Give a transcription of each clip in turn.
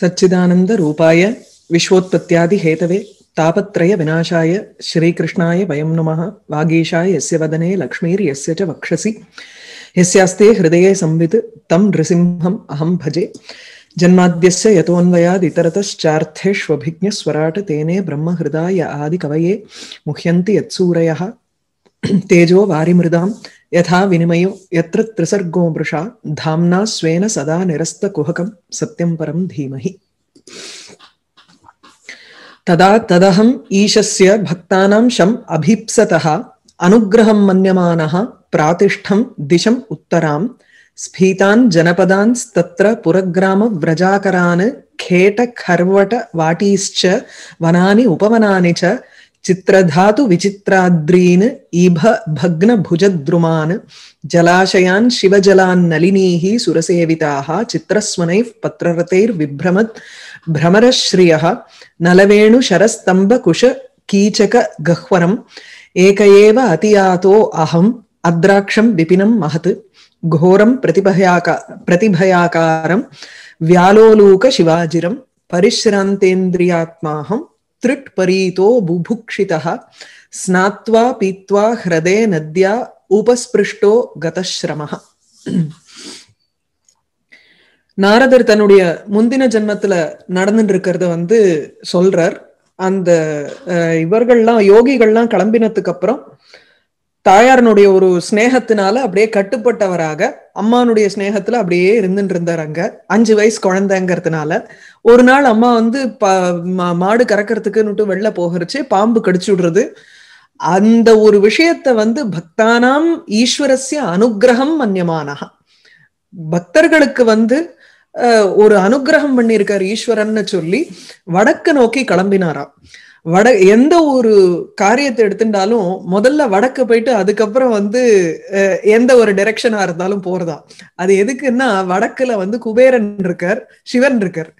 सच्चिदानंद रूपाय विश्वोत्पत्त्यादि Hathaway तापत्रय विनाशाय श्रीकृष्णाय वयम नुमः वागीशाय यस्य वदने लक्ष्मीर यस्य च वक्षसि यस्यास्ते हृदये संवित तं नृसिंहम् अहं भजे जन्माद्यस्य यतोऽन्वयादितरतश्चार्थेष्वभिज्ञस्वराट तेने ब्रह्महृदाय आदिकवये मुह्यन्ति यत्सूरयः तेजो वारिमृदां यथा विनिमयो यत्र त्रिसर्गो मृषा धाम्ना स्वेन सदा निरस्तकुहकं सत्यं परं धीमहि तदा तदहम् ईशस्य भक्तानां शम् अभीप्सतः अनुग्रहं मन्यमानः प्रातिष्ठं दिशम् उत्तरां स्फीतान् जनपदांस्तत्र पुरग्रामव्रजाकरान् खेटखर्वटवाटीश्च वनानि उपवनानि च ಚಿತ್ರಧಾತು ವಿಚಿತ್ರಾದ್ರೀನ್ ಈಭ ಭಗ್ನ ಭುಜದ್ರುಮಾನ್ ಜಲಾಶಯಾನ್ ಶಿವಜಲಾನ್ ನಲಿನೀಃ ಸುರಸೇವಿತಾಃ ಚಿತ್ರಸ್ವನೈಃ ಪತ್ರರಥೈರ್ವಿಭ್ರಮತ್ ಭ್ರಮರಶ್ರಿಯಃ ನಲವೇಣು ಶರಸ್ತಂಭ ಕುಶ ಕೀಚಕ ಗಹ್ವರಂ ಏಕ ಏವ ಅತಿಯಾತೋ ಅಹಂ ಅದ್ರಾಕ್ಷಂ ವಿಪಿನಂ ಮಹತ್ ಘೋರಂ ಪ್ರತಿಭಯಾಕ ಪ್ರತಿಭಯಾಕಾರಂ ವ್ಯಾಲೋಲೂಕ ಶಿವಾಜಿರಂ ಪರಿಶ್ರಾಂತೇಂದ್ರಿಯಾತ್ಮಾಹಂ திருட் பரீதோ புபுக்ஷிதா ஸ்நாத்வா பீத்வா ஹிரதே நத்யா உபஸ்பிருஷ்டோ கதஸ்ரம நாரதர் தன்னுடைய முந்தின ஜென்மத்துல நடந்துட்டு இருக்கிறத வந்து சொல்றார் அந்த இவர்கள்லாம் யோகிகள்லாம் கிளம்பினதுக்கு அப்புறம் தாயாரனுடைய ஒரு ஸ்னேகத்தினால அப்படியே கட்டுப்பட்டவராக அம்மானுடைய ஸ்னேகத்துல அப்படியே இருந்துட்டு இருந்தார் அங்க அஞ்சு வயசு குழந்தைங்கிறதுனால ஒரு நாள் அம்மா வந்து மாடு கறக்கிறதுக்குன்னுட்டு வெளில போகிறச்சு பாம்பு கடிச்சு விடுறது அந்த ஒரு விஷயத்த வந்து பக்தானாம் ஈஸ்வரஸ்ய அனுகிரகம் மன்யமானகா பக்தர்களுக்கு வந்து ஒரு அனுகிரகம் பண்ணியிருக்காரு ஈஸ்வரன்னு சொல்லி வடக்கு நோக்கி கிளம்பினாராம் வட எந்த ஒரு காரியத்தை எடுத்துட்டாலும் முதல்ல வடக்கு போயிட்டு அதுக்கப்புறம் வந்து எந்த ஒரு டெரெக்ஷனா இருந்தாலும் போறதா அது எதுக்குன்னா வடக்குல வந்து குபேரன் இருக்கார் சிவன் இருக்கார்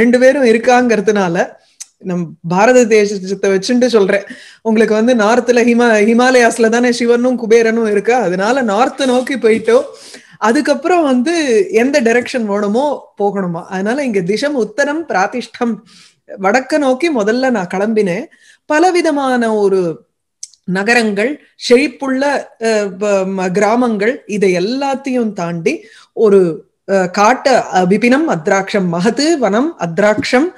ரெண்டு பேரும் இருக்காங்கிறதுனால நம் பாரத தேசத்தை வச்சுட்டு சொல்றேன் உங்களுக்கு வந்து நார்த்ல ஹிமா ஹிமாலயாஸ்ல தானே சிவனும் குபேரனும் இருக்கா அதனால நார்த்து நோக்கி போயிட்டோம் அதுக்கப்புறம் வந்து எந்த டெரெக்ஷன் வேணுமோ போகணுமா அதனால இங்க திசம் உத்தரம் பிராதிஷ்டம் வடக்க நோக்கி முதல்ல நான் கிளம்பினேன் பலவிதமான ஒரு நகரங்கள் செழிப்புள்ள கிராமங்கள் இதை எல்லாத்தையும் தாண்டி ஒரு காட்ட விபினம் அத்ராட்சம் மகது வனம் அத்ராட்சம்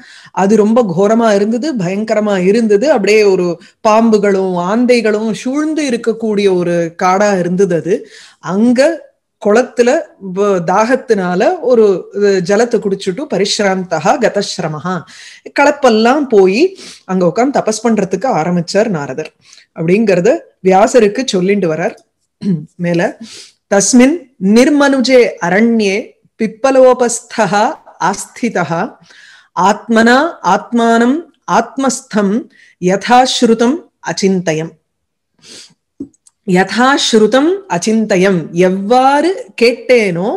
அது ரொம்ப கோரமா இருந்தது பயங்கரமா இருந்தது அப்படியே ஒரு பாம்புகளும் ஆந்தைகளும் சூழ்ந்து இருக்கக்கூடிய ஒரு காடா இருந்தது அது அங்க குளத்துல தாகத்தினால ஒரு ஜலத்தை குடிச்சுட்டு பரிசிராந்தகா கதஸ்ரமஹா கலப்பெல்லாம் போய் அங்க உட்காந்து தபஸ் பண்றதுக்கு ஆரம்பிச்சார் நாரதர் அப்படிங்கறத வியாசருக்கு சொல்லிட்டு வரார் மேல தஸ்மின் நிர்மனுஜே அரண்யே பிப்பலோபஸ்தா ஆஸ்திதா ஆத்மனா ஆத்மானம் ஆத்மஸ்தம் யதாஸ்ருதம் அச்சிந்தயம் யதாஸ்ருதம் அச்சிந்தயம் எவ்வாறு கேட்டேனோ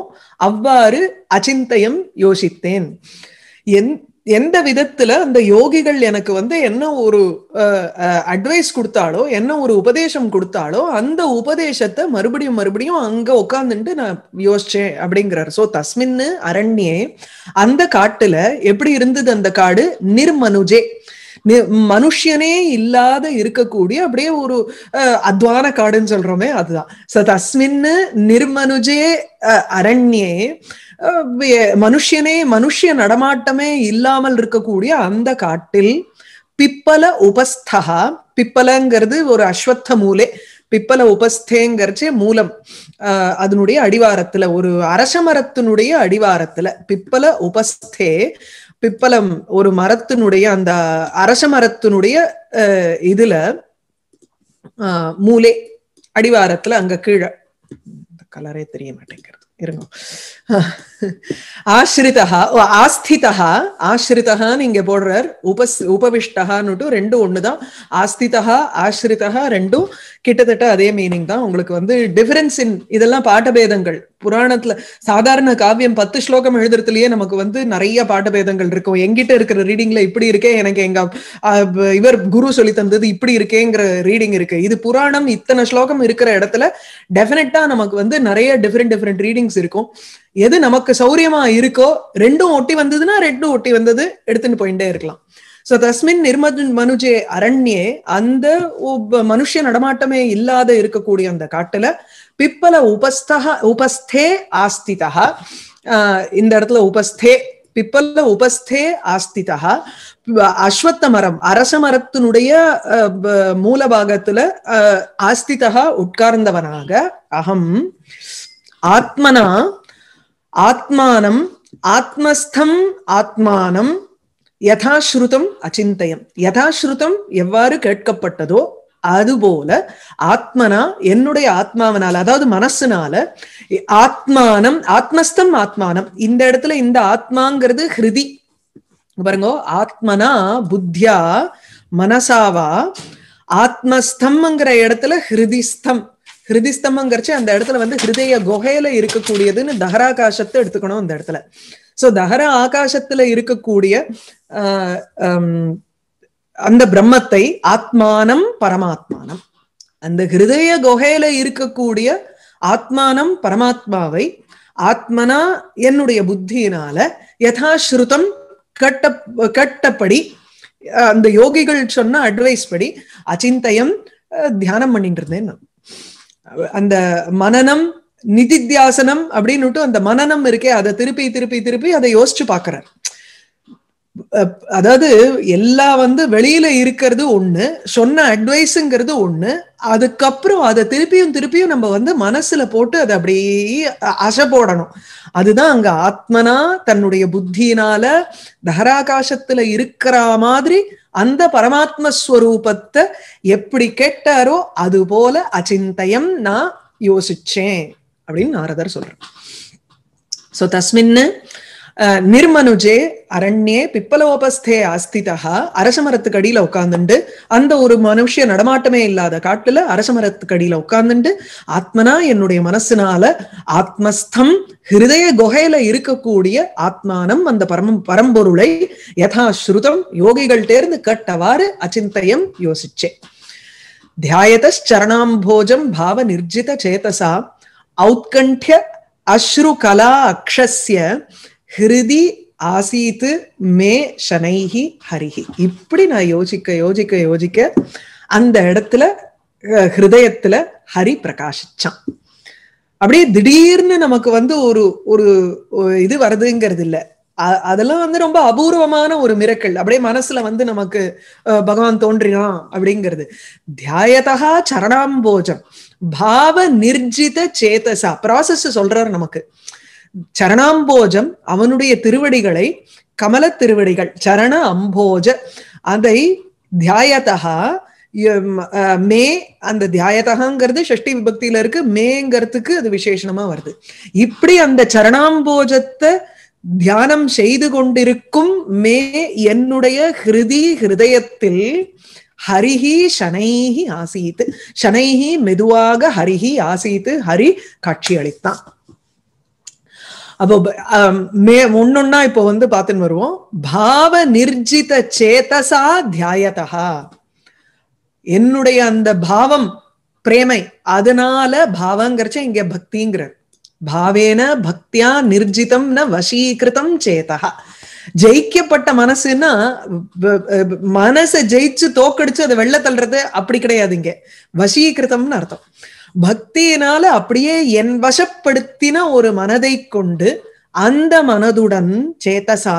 அவ்வாறு அச்சிந்தயம் யோசித்தேன் எந்த விதத்துல அந்த யோகிகள் எனக்கு வந்து என்ன ஒரு அட்வைஸ் கொடுத்தாலோ என்ன ஒரு உபதேசம் கொடுத்தாலோ அந்த உபதேசத்தை மறுபடியும் மறுபடியும் அங்க உட்காந்துட்டு நான் யோசிச்சேன் அப்படிங்கிறார் சோ தஸ்மின்னு அரண்யே அந்த காட்டுல எப்படி இருந்தது அந்த காடு நிர்மனுஜே மனுஷனே இல்லாத இருக்கக்கூடிய அப்படியே ஒரு அத்வான காடுன்னு சொல்றோமே அதுதான் ச தஸ்மின்னு நிர்மனுஜே அரண்யே மனுஷனே மனுஷிய நடமாட்டமே இல்லாமல் இருக்கக்கூடிய அந்த காட்டில் பிப்பல உபஸ்தா பிப்பலங்கிறது ஒரு அஸ்வத்த மூலே பிப்பல உபஸ்தேங்கிறச்சே மூலம் அதனுடைய அடிவாரத்துல ஒரு அரச மரத்தினுடைய அடிவாரத்துல பிப்பல உபஸ்தே பிப்பலம் ஒரு மரத்தினுடைய அந்த அரச மரத்தினுடைய இதுல மூலே அடிவாரத்துல அங்க கீழே கலரே தெரிய மாட்டேங்கிறது இருங்க ஆசிரிதா ஆஸ்திதா ஆசிரிதான்னு இங்க போடுறார் உபஸ் உபவிஷ்டகான்னுட்டு ரெண்டும் ஒண்ணுதான் ஆஸ்திதா ஆசிரிதா ரெண்டும் கிட்டத்தட்ட அதே மீனிங் தான் உங்களுக்கு வந்து டிஃபரன்ஸ் இன் இதெல்லாம் பாட்டபேதங்கள் புராணத்துல சாதாரண காவியம் பத்து ஸ்லோகம் எழுதுறதுலயே நமக்கு வந்து நிறைய பாட்டபேதங்கள் இருக்கும் எங்கிட்ட இருக்கிற ரீடிங்ல இப்படி இருக்கே எனக்கு எங்க இவர் குரு சொல்லி தந்தது இப்படி இருக்கேங்கிற ரீடிங் இருக்கு இது புராணம் இத்தனை ஸ்லோகம் இருக்கிற இடத்துல டெஃபினட்டா நமக்கு வந்து நிறைய டிஃப்ரெண்ட் டிஃப்ரெண்ட் ரீடிங்ஸ் இருக்கும் எது நமக்கு சௌரியமா இருக்கோ ரெண்டும் ஒட்டி வந்ததுன்னா ரெண்டும் ஒட்டி வந்தது எடுத்துட்டு போயிட்டே இருக்கலாம் சோ தஸ்மின் நிர்ம மனுஜே அரண்யே அந்த மனுஷ நடமாட்டமே இல்லாத இருக்கக்கூடிய அந்த காட்டுல பிப்பல உபஸ்தக உபஸ்தே ஆஸ்திதா இந்த இடத்துல உபஸ்தே பிப்பல்ல உபஸ்தே ஆஸ்திதா அஸ்வத்த மரம் அரச மரத்தினுடைய மூல பாகத்துல ஆஸ்திதா உட்கார்ந்தவனாக அகம் ஆத்மனா ஆத்மானம் ஆத்மஸ்தம் ஆத்மானம் யதாஸ்ருதம் அச்சிந்தயம் யதாஸ்ருதம் எவ்வாறு கேட்கப்பட்டதோ அதுபோல ஆத்மனா என்னுடைய ஆத்மாவனால அதாவது மனசுனால ஆத்மானம் ஆத்மஸ்தம் ஆத்மானம் இந்த இடத்துல இந்த ஆத்மாங்கிறது ஹிருதி பாருங்க ஆத்மனா புத்தியா மனசாவா ஆத்மஸ்தம்ங்கிற இடத்துல ஹிருதிஸ்தம் ஹிருதிஸ்தம்ங்கிறச்சு அந்த இடத்துல வந்து ஹிருதய குகையில இருக்கக்கூடியதுன்னு தகராகாசத்தை எடுத்துக்கணும் அந்த இடத்துல சோ தகர ஆகாசத்துல இருக்கக்கூடிய அந்த பிரம்மத்தை ஆத்மானம் பரமாத்மானம் அந்த ஹிருதய குகையில இருக்கக்கூடிய ஆத்மானம் பரமாத்மாவை ஆத்மனா என்னுடைய புத்தியினால யதாஸ்ருதம் கட்ட கட்டப்படி அந்த யோகிகள் சொன்ன அட்வைஸ் படி அச்சிந்தயம் தியானம் பண்ணிட்டு இருந்தேன் அந்த மனநம் நிதித்தியாசனம் அப்படின்னுட்டு அந்த மனநம் இருக்கே அதை திருப்பி திருப்பி திருப்பி அதை யோசிச்சு பாக்குறார் அதாவது எல்லாம் வந்து வெளியில இருக்கிறது ஒண்ணு சொன்ன அட்வைஸுங்கிறது ஒண்ணு அதுக்கப்புறம் அதை திருப்பியும் திருப்பியும் நம்ம வந்து மனசுல போட்டு அதை அப்படியே அசை போடணும் அதுதான் அங்க ஆத்மனா தன்னுடைய புத்தியினால தகராகாசத்துல இருக்கிற மாதிரி அந்த பரமாத்ம ஸ்வரூபத்தை எப்படி கேட்டாரோ அது போல அச்சிந்தயம் நான் யோசிச்சேன் அப்படின்னு நாரதர் சொல்றார் சோ தஸ்மின்னு நிர்மனுஜே அரண்யே பிப்பலோபஸ்தே ஆஸ்திதா அரச மரத்துக்கு அடியில உட்காந்துண்டு அந்த ஒரு மனுஷ நடமாட்டமே இல்லாத காட்டுல அரச அடியில உட்காந்துண்டு ஆத்மனா என்னுடைய மனசுனால ஆத்மஸ்தம் ஹிருதய குகையில இருக்கக்கூடிய ஆத்மானம் அந்த பரம பரம்பொருளை யதா ஸ்ருதம் யோகிகள்டேர்ந்து கட்டவாறு அச்சிந்தயம் யோசிச்சேன் தியாயதரணாம்போஜம் பாவ நிர்ஜித சேதசா ఔత్కంఠ్య అశ్రుకళా అక్షస్య ஹிருதி ஆசீத்து மே ஷனைஹி ஹரிஹி இப்படி நான் யோசிக்க யோசிக்க யோசிக்க அந்த இடத்துல ஹிருதயத்துல ஹரி பிரகாசிச்சான் அப்படியே திடீர்னு நமக்கு வந்து ஒரு ஒரு இது வருதுங்கிறது இல்லை அதெல்லாம் வந்து ரொம்ப அபூர்வமான ஒரு மிரக்கல் அப்படியே மனசுல வந்து நமக்கு பகவான் தோன்றினான் அப்படிங்கிறது தியாயதா சரணாம்போஜம் பாவ நிர்ஜித சேதசா ப்ராசஸ் சொல்றாரு நமக்கு சரணாம்போஜம் அவனுடைய திருவடிகளை கமல திருவடிகள் சரண அம்போஜ அதை தியாயதா மே அந்த தியாயதகாங்கிறது ஷஷ்டி விபக்தியில இருக்கு மேங்கிறதுக்கு அது விசேஷமா வருது இப்படி அந்த சரணாம்போஜத்தை தியானம் செய்து கொண்டிருக்கும் மே என்னுடைய ஹிருதி ஹிருதயத்தில் ஹரிஹி ஷனைஹி ஆசீத்து ஷனைஹி மெதுவாக ஹரிஹி ஆசீத்து ஹரி காட்சி அளித்தான் அப்போ மே ஒன்னொன்னா இப்போ வந்து பார்த்துன்னு வருவோம் பாவ நிர்ஜித சேதசா தியாயதா என்னுடைய அந்த பாவம் பிரேமை அதனால பாவங்கிறச்ச இங்க பக்திங்கிறது பாவேன பக்தியா நிர்ஜிதம் ந வசீகிருதம் சேதா ஜெயிக்கப்பட்ட மனசுன்னா மனசை ஜெயிச்சு தோக்கடிச்சு அதை வெள்ள தள்ளுறது அப்படி கிடையாது இங்க வசீகிருதம்னு அர்த்தம் பக்தியினால அப்படியே என் வசப்படுத்தின ஒரு மனதை கொண்டு அந்த மனதுடன் சேத்தசா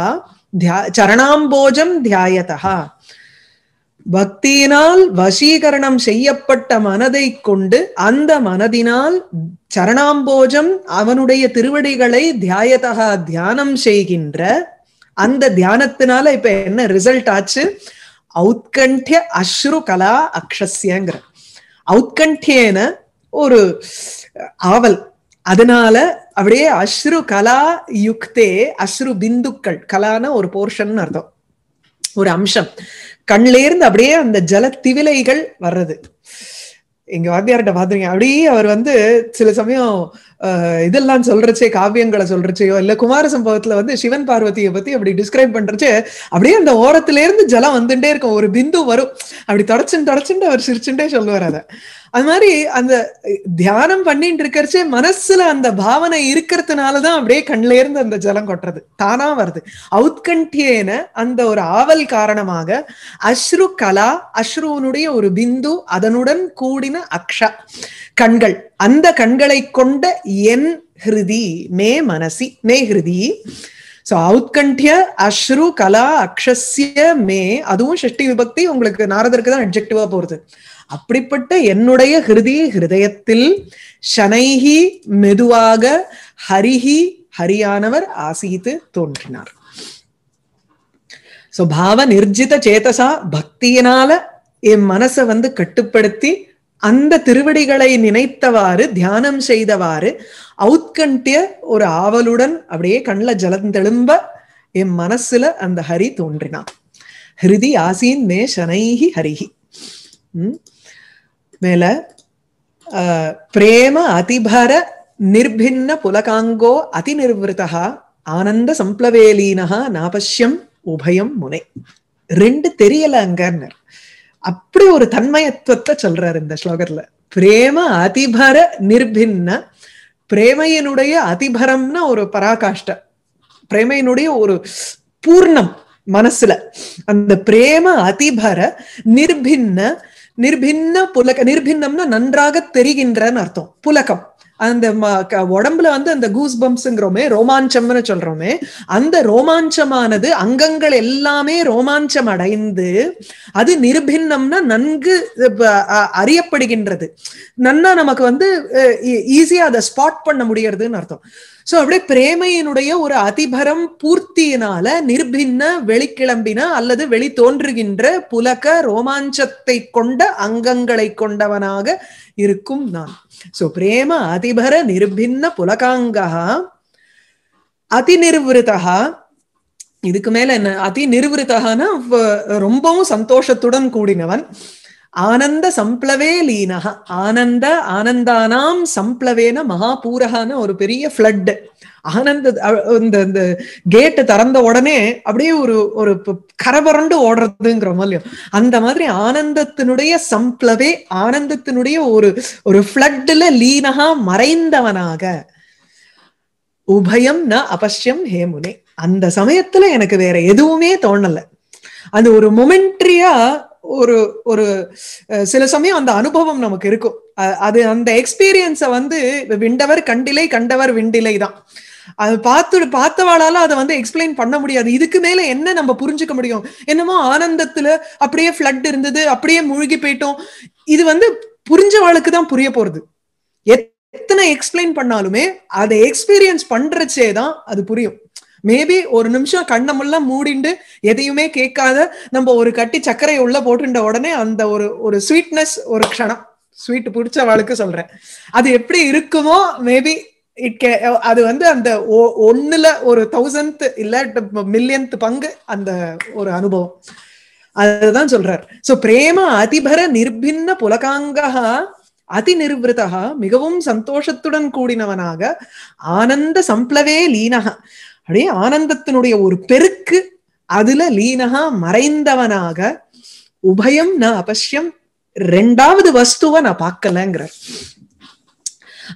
தியா சரணாம்போஜம் தியாயதா பக்தியினால் வசீகரணம் செய்யப்பட்ட மனதை கொண்டு அந்த மனதினால் சரணாம்போஜம் அவனுடைய திருவடிகளை தியாயதா தியானம் செய்கின்ற அந்த தியானத்தினால இப்ப என்ன ரிசல்ட் ஆச்சு அவுத்கண்டிய அஸ்ரு கலா அக்ஷஸ்யங்கிற அவுத்கண்டியன ஒரு ஆவல் அதனால அப்படியே அஸ்ரு கலா யுக்தே அஸ்ரு பிந்துக்கள் கலான ஒரு போர்ஷன் அர்த்தம் ஒரு அம்சம் கண்ணிலேருந்து அப்படியே அந்த ஜல திவிலைகள் வர்றது எங்க வாத்தியார்கிட்ட பாத்துருங்க அப்படியே அவர் வந்து சில சமயம் இதெல்லாம் சொல்றச்சே காவியங்களை சொல்றச்சையோ இல்ல குமார சம்பவத்துல வந்து சிவன் பார்வதியை பத்தி அப்படி டிஸ்கிரைப் பண்றச்சு அப்படியே அந்த ஓரத்துல இருந்து ஜலம் வந்துட்டே இருக்கும் ஒரு பிந்து வரும் அப்படி தொடச்சுன்னு தொடச்சுட்டு அவர் சிரிச்சுட்டே சொல்லுவார் அதை அது மாதிரி அந்த தியானம் பண்ணிட்டு இருக்கிறச்சு மனசுல அந்த பாவனை இருக்கிறதுனாலதான் அப்படியே கண்ல இருந்து அந்த ஜலம் கொட்டுறது தானா வருது அவுத்கண்டியேன அந்த ஒரு ஆவல் காரணமாக அஸ்ரு கலா அஸ்ருவனுடைய ஒரு பிந்து அதனுடன் கூடின அக்ஷா கண்கள் அந்த கண்களை கொண்ட என் ஹிருதி மே மனசி மே ஹிருதி சோ அவுத்கண்டிய அஸ்ரு கலா அக்ஷஸ்ய மே அதுவும் ஷஷ்டி விபக்தி உங்களுக்கு நாரதருக்கு தான் அப்ஜெக்டிவா போறது அப்படிப்பட்ட என்னுடைய ஹிருதி ஹிருதயத்தில் ஷனைஹி மெதுவாக ஹரிஹி ஹரியானவர் ஆசீத்து தோன்றினார் சோ பாவ நிர்ஜித சேதசா பக்தியினால என் மனசை வந்து கட்டுப்படுத்தி அந்த திருவடிகளை நினைத்தவாறு தியானம் செய்தவாறு அவுத்கண்டிய ஒரு ஆவலுடன் அப்படியே கண்ணில் ஜலந்தெழும்ப என் மனசுல அந்த ஹரி தோன்றினான் ஹிருதி ஆசீன் மே சனைஹி ஹரிஹி மேல பிரேம அதிபர நிர்பின்ன புலகாங்கோ அதி நிர்வதா ஆனந்த சம்ப்ளவேலீனகா நாபஷ்யம் உபயம் முனை ரெண்டு தெரியல அங்கன்னர் அப்படி ஒரு தன்மயத்துவத்தை சொல்றாரு இந்த ஸ்லோகத்துல பிரேம அதிபர நிர்பின்ன பிரேமையினுடைய அதிபரம்னா ஒரு பராகாஷ்ட பிரேமையினுடைய ஒரு பூர்ணம் மனசுல அந்த பிரேம அதிபர நிர்பின்ன நிர்பின்ன புலக நிர்பின்னம்னா நன்றாக தெரிகின்றன்னு அர்த்தம் புலகம் அந்த உடம்புல வந்து அந்த கூஸ் பம்ப்ஸ்ங்கிறோமே ரோமாஞ்சம்னு சொல்றோமே அந்த ரோமாஞ்சமானது அங்கங்கள் எல்லாமே ரோமாஞ்சம் அடைந்து அது நிர்பின்னம்னா நன்கு அறியப்படுகின்றது நன்னா நமக்கு வந்து ஈஸியா அதை ஸ்பாட் பண்ண முடியறதுன்னு அர்த்தம் சோ அப்படியே பிரேமையினுடைய ஒரு அதிபரம் பூர்த்தியினால நிர்பின்ன வெளிக்கிளம்பின அல்லது வெளி தோன்றுகின்ற புலக ரோமாஞ்சத்தை கொண்ட அங்கங்களை கொண்டவனாக இருக்கும் நான் சுப்ரேம அதிபர நிர்பின்ன புலகாங்கா அதிநிர்விருத்தா இதுக்கு மேல என்ன அதி ரொம்பவும் சந்தோஷத்துடன் கூடினவன் ஆனந்த சம்ப்ளவே லீனக ஆனந்த ஆனந்தானாம் சம்ப்ளவேன மகாபூரகான ஒரு பெரிய ஃபிளட் ஆனந்த இந்த இந்த கேட்டு திறந்த உடனே அப்படியே ஒரு ஒரு கரபரண்டு ஓடுறதுங்கிறோம் இல்லையோ அந்த மாதிரி ஆனந்தத்தினுடைய சம்ப்ளவே ஆனந்தத்தினுடைய ஒரு ஒரு ஃபிளட்ல லீனகா மறைந்தவனாக உபயம் ந அபஷ்யம் ஹேமுனே அந்த சமயத்துல எனக்கு வேற எதுவுமே தோணல அது ஒரு மொமெண்ட்ரியா ஒரு ஒரு சில சமயம் அந்த அனுபவம் நமக்கு இருக்கும் அது அந்த எக்ஸ்பீரியன்ஸை வந்து விண்டவர் கண்டிலை கண்டவர் விண்டிலை தான் அது பார்த்து பார்த்தவாளால அதை வந்து எக்ஸ்பிளைன் பண்ண முடியாது இதுக்கு மேல என்ன நம்ம புரிஞ்சுக்க முடியும் என்னமோ ஆனந்தத்துல அப்படியே ஃபிளட் இருந்தது அப்படியே மூழ்கி போயிட்டோம் இது வந்து புரிஞ்சவாளுக்கு தான் புரிய போறது எத்தனை எக்ஸ்பிளைன் பண்ணாலுமே அதை எக்ஸ்பீரியன்ஸ் பண்றச்சே தான் அது புரியும் மேபி ஒரு நிமிஷம் கண்ணமெல்லாம் மூடிண்டு எதையுமே கேட்காத நம்ம ஒரு கட்டி சர்க்கரையை உள்ள போட்டுட்ட உடனே அந்த ஒரு ஒரு ஸ்வீட்னஸ் ஒரு க்ஷணம் ஸ்வீட் வாழ்க்கை சொல்றேன் அது எப்படி இருக்குமோ மேபி இட் கே uh, அது வந்து அந்த ஒன்னுல ஒரு தௌசண்ட் இல்ல மில்லியன்த் பங்கு அந்த ஒரு அனுபவம் அதுதான் சொல்றார் சோ பிரேம அதிபர நிர்பின்ன புலகாங்கா அதி நிர்வதா மிகவும் சந்தோஷத்துடன் கூடினவனாக ஆனந்த சம்ப்ளவே லீனகா அப்படியே ஆனந்தத்தினுடைய ஒரு பெருக்கு அதுல லீனகா மறைந்தவனாக உபயம் நான் அபஷ்யம் ரெண்டாவது வஸ்துவ நான் பார்க்கலங்கிறார்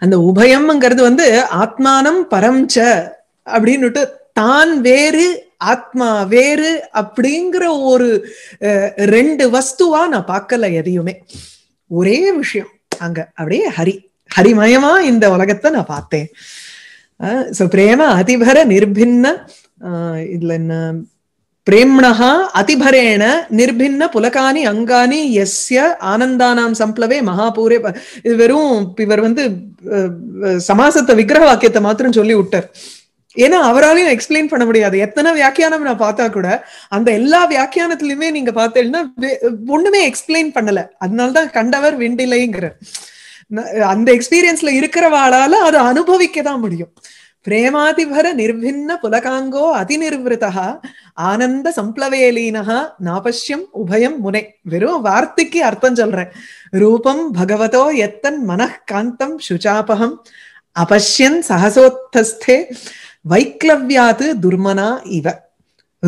அந்த உபயம்ங்கிறது வந்து ஆத்மானம் பரம்ச அப்படின்னுட்டு தான் வேறு ஆத்மா வேறு அப்படிங்கிற ஒரு ரெண்டு வஸ்துவா நான் பார்க்கல எதையுமே ஒரே விஷயம் அங்க அப்படியே ஹரி ஹரிமயமா இந்த உலகத்தை நான் பார்த்தேன் சோ பிரேம அதிபர நிர்பின்ன ஆஹ் இதுல என்ன பிரேம்ணா அதிபரேண நிர்பின்ன புலகானி அங்கானி எஸ்ய ஆனந்தானாம் சம்ப்ளவே மகாபூரே இது வெறும் இவர் வந்து சமாசத்தை விக்கிரக வாக்கியத்தை மாத்திரம் சொல்லி விட்டார் ஏன்னா அவராலையும் எக்ஸ்பிளைன் பண்ண முடியாது எத்தனை வியாக்கியானம் நான் பார்த்தா கூட அந்த எல்லா வியாக்கியானத்திலயுமே நீங்க பார்த்தேன்னா ஒண்ணுமே எக்ஸ்பிளைன் பண்ணல அதனாலதான் கண்டவர் விண்டிலைங்கிற அந்த எக்ஸ்பீரியன்ஸ்ல இருக்கிறவாளால அதை அனுபவிக்க தான் முடியும் பிரேமாதிபர நிர்பின்ன புலகாங்கோ அதிநிர்வதா ஆனந்த சம்ப்ளவேலீனஹா நாபஷ்யம் உபயம் முனை வெறும் வார்த்தைக்கு அர்த்தம் சொல்றேன் ரூபம் பகவதோ எத்தன் மனக்காந்தம் சுச்சாபகம் அபஷ்யன் சகசோத்தஸ்தே வைக்லவியாது துர்மனா இவ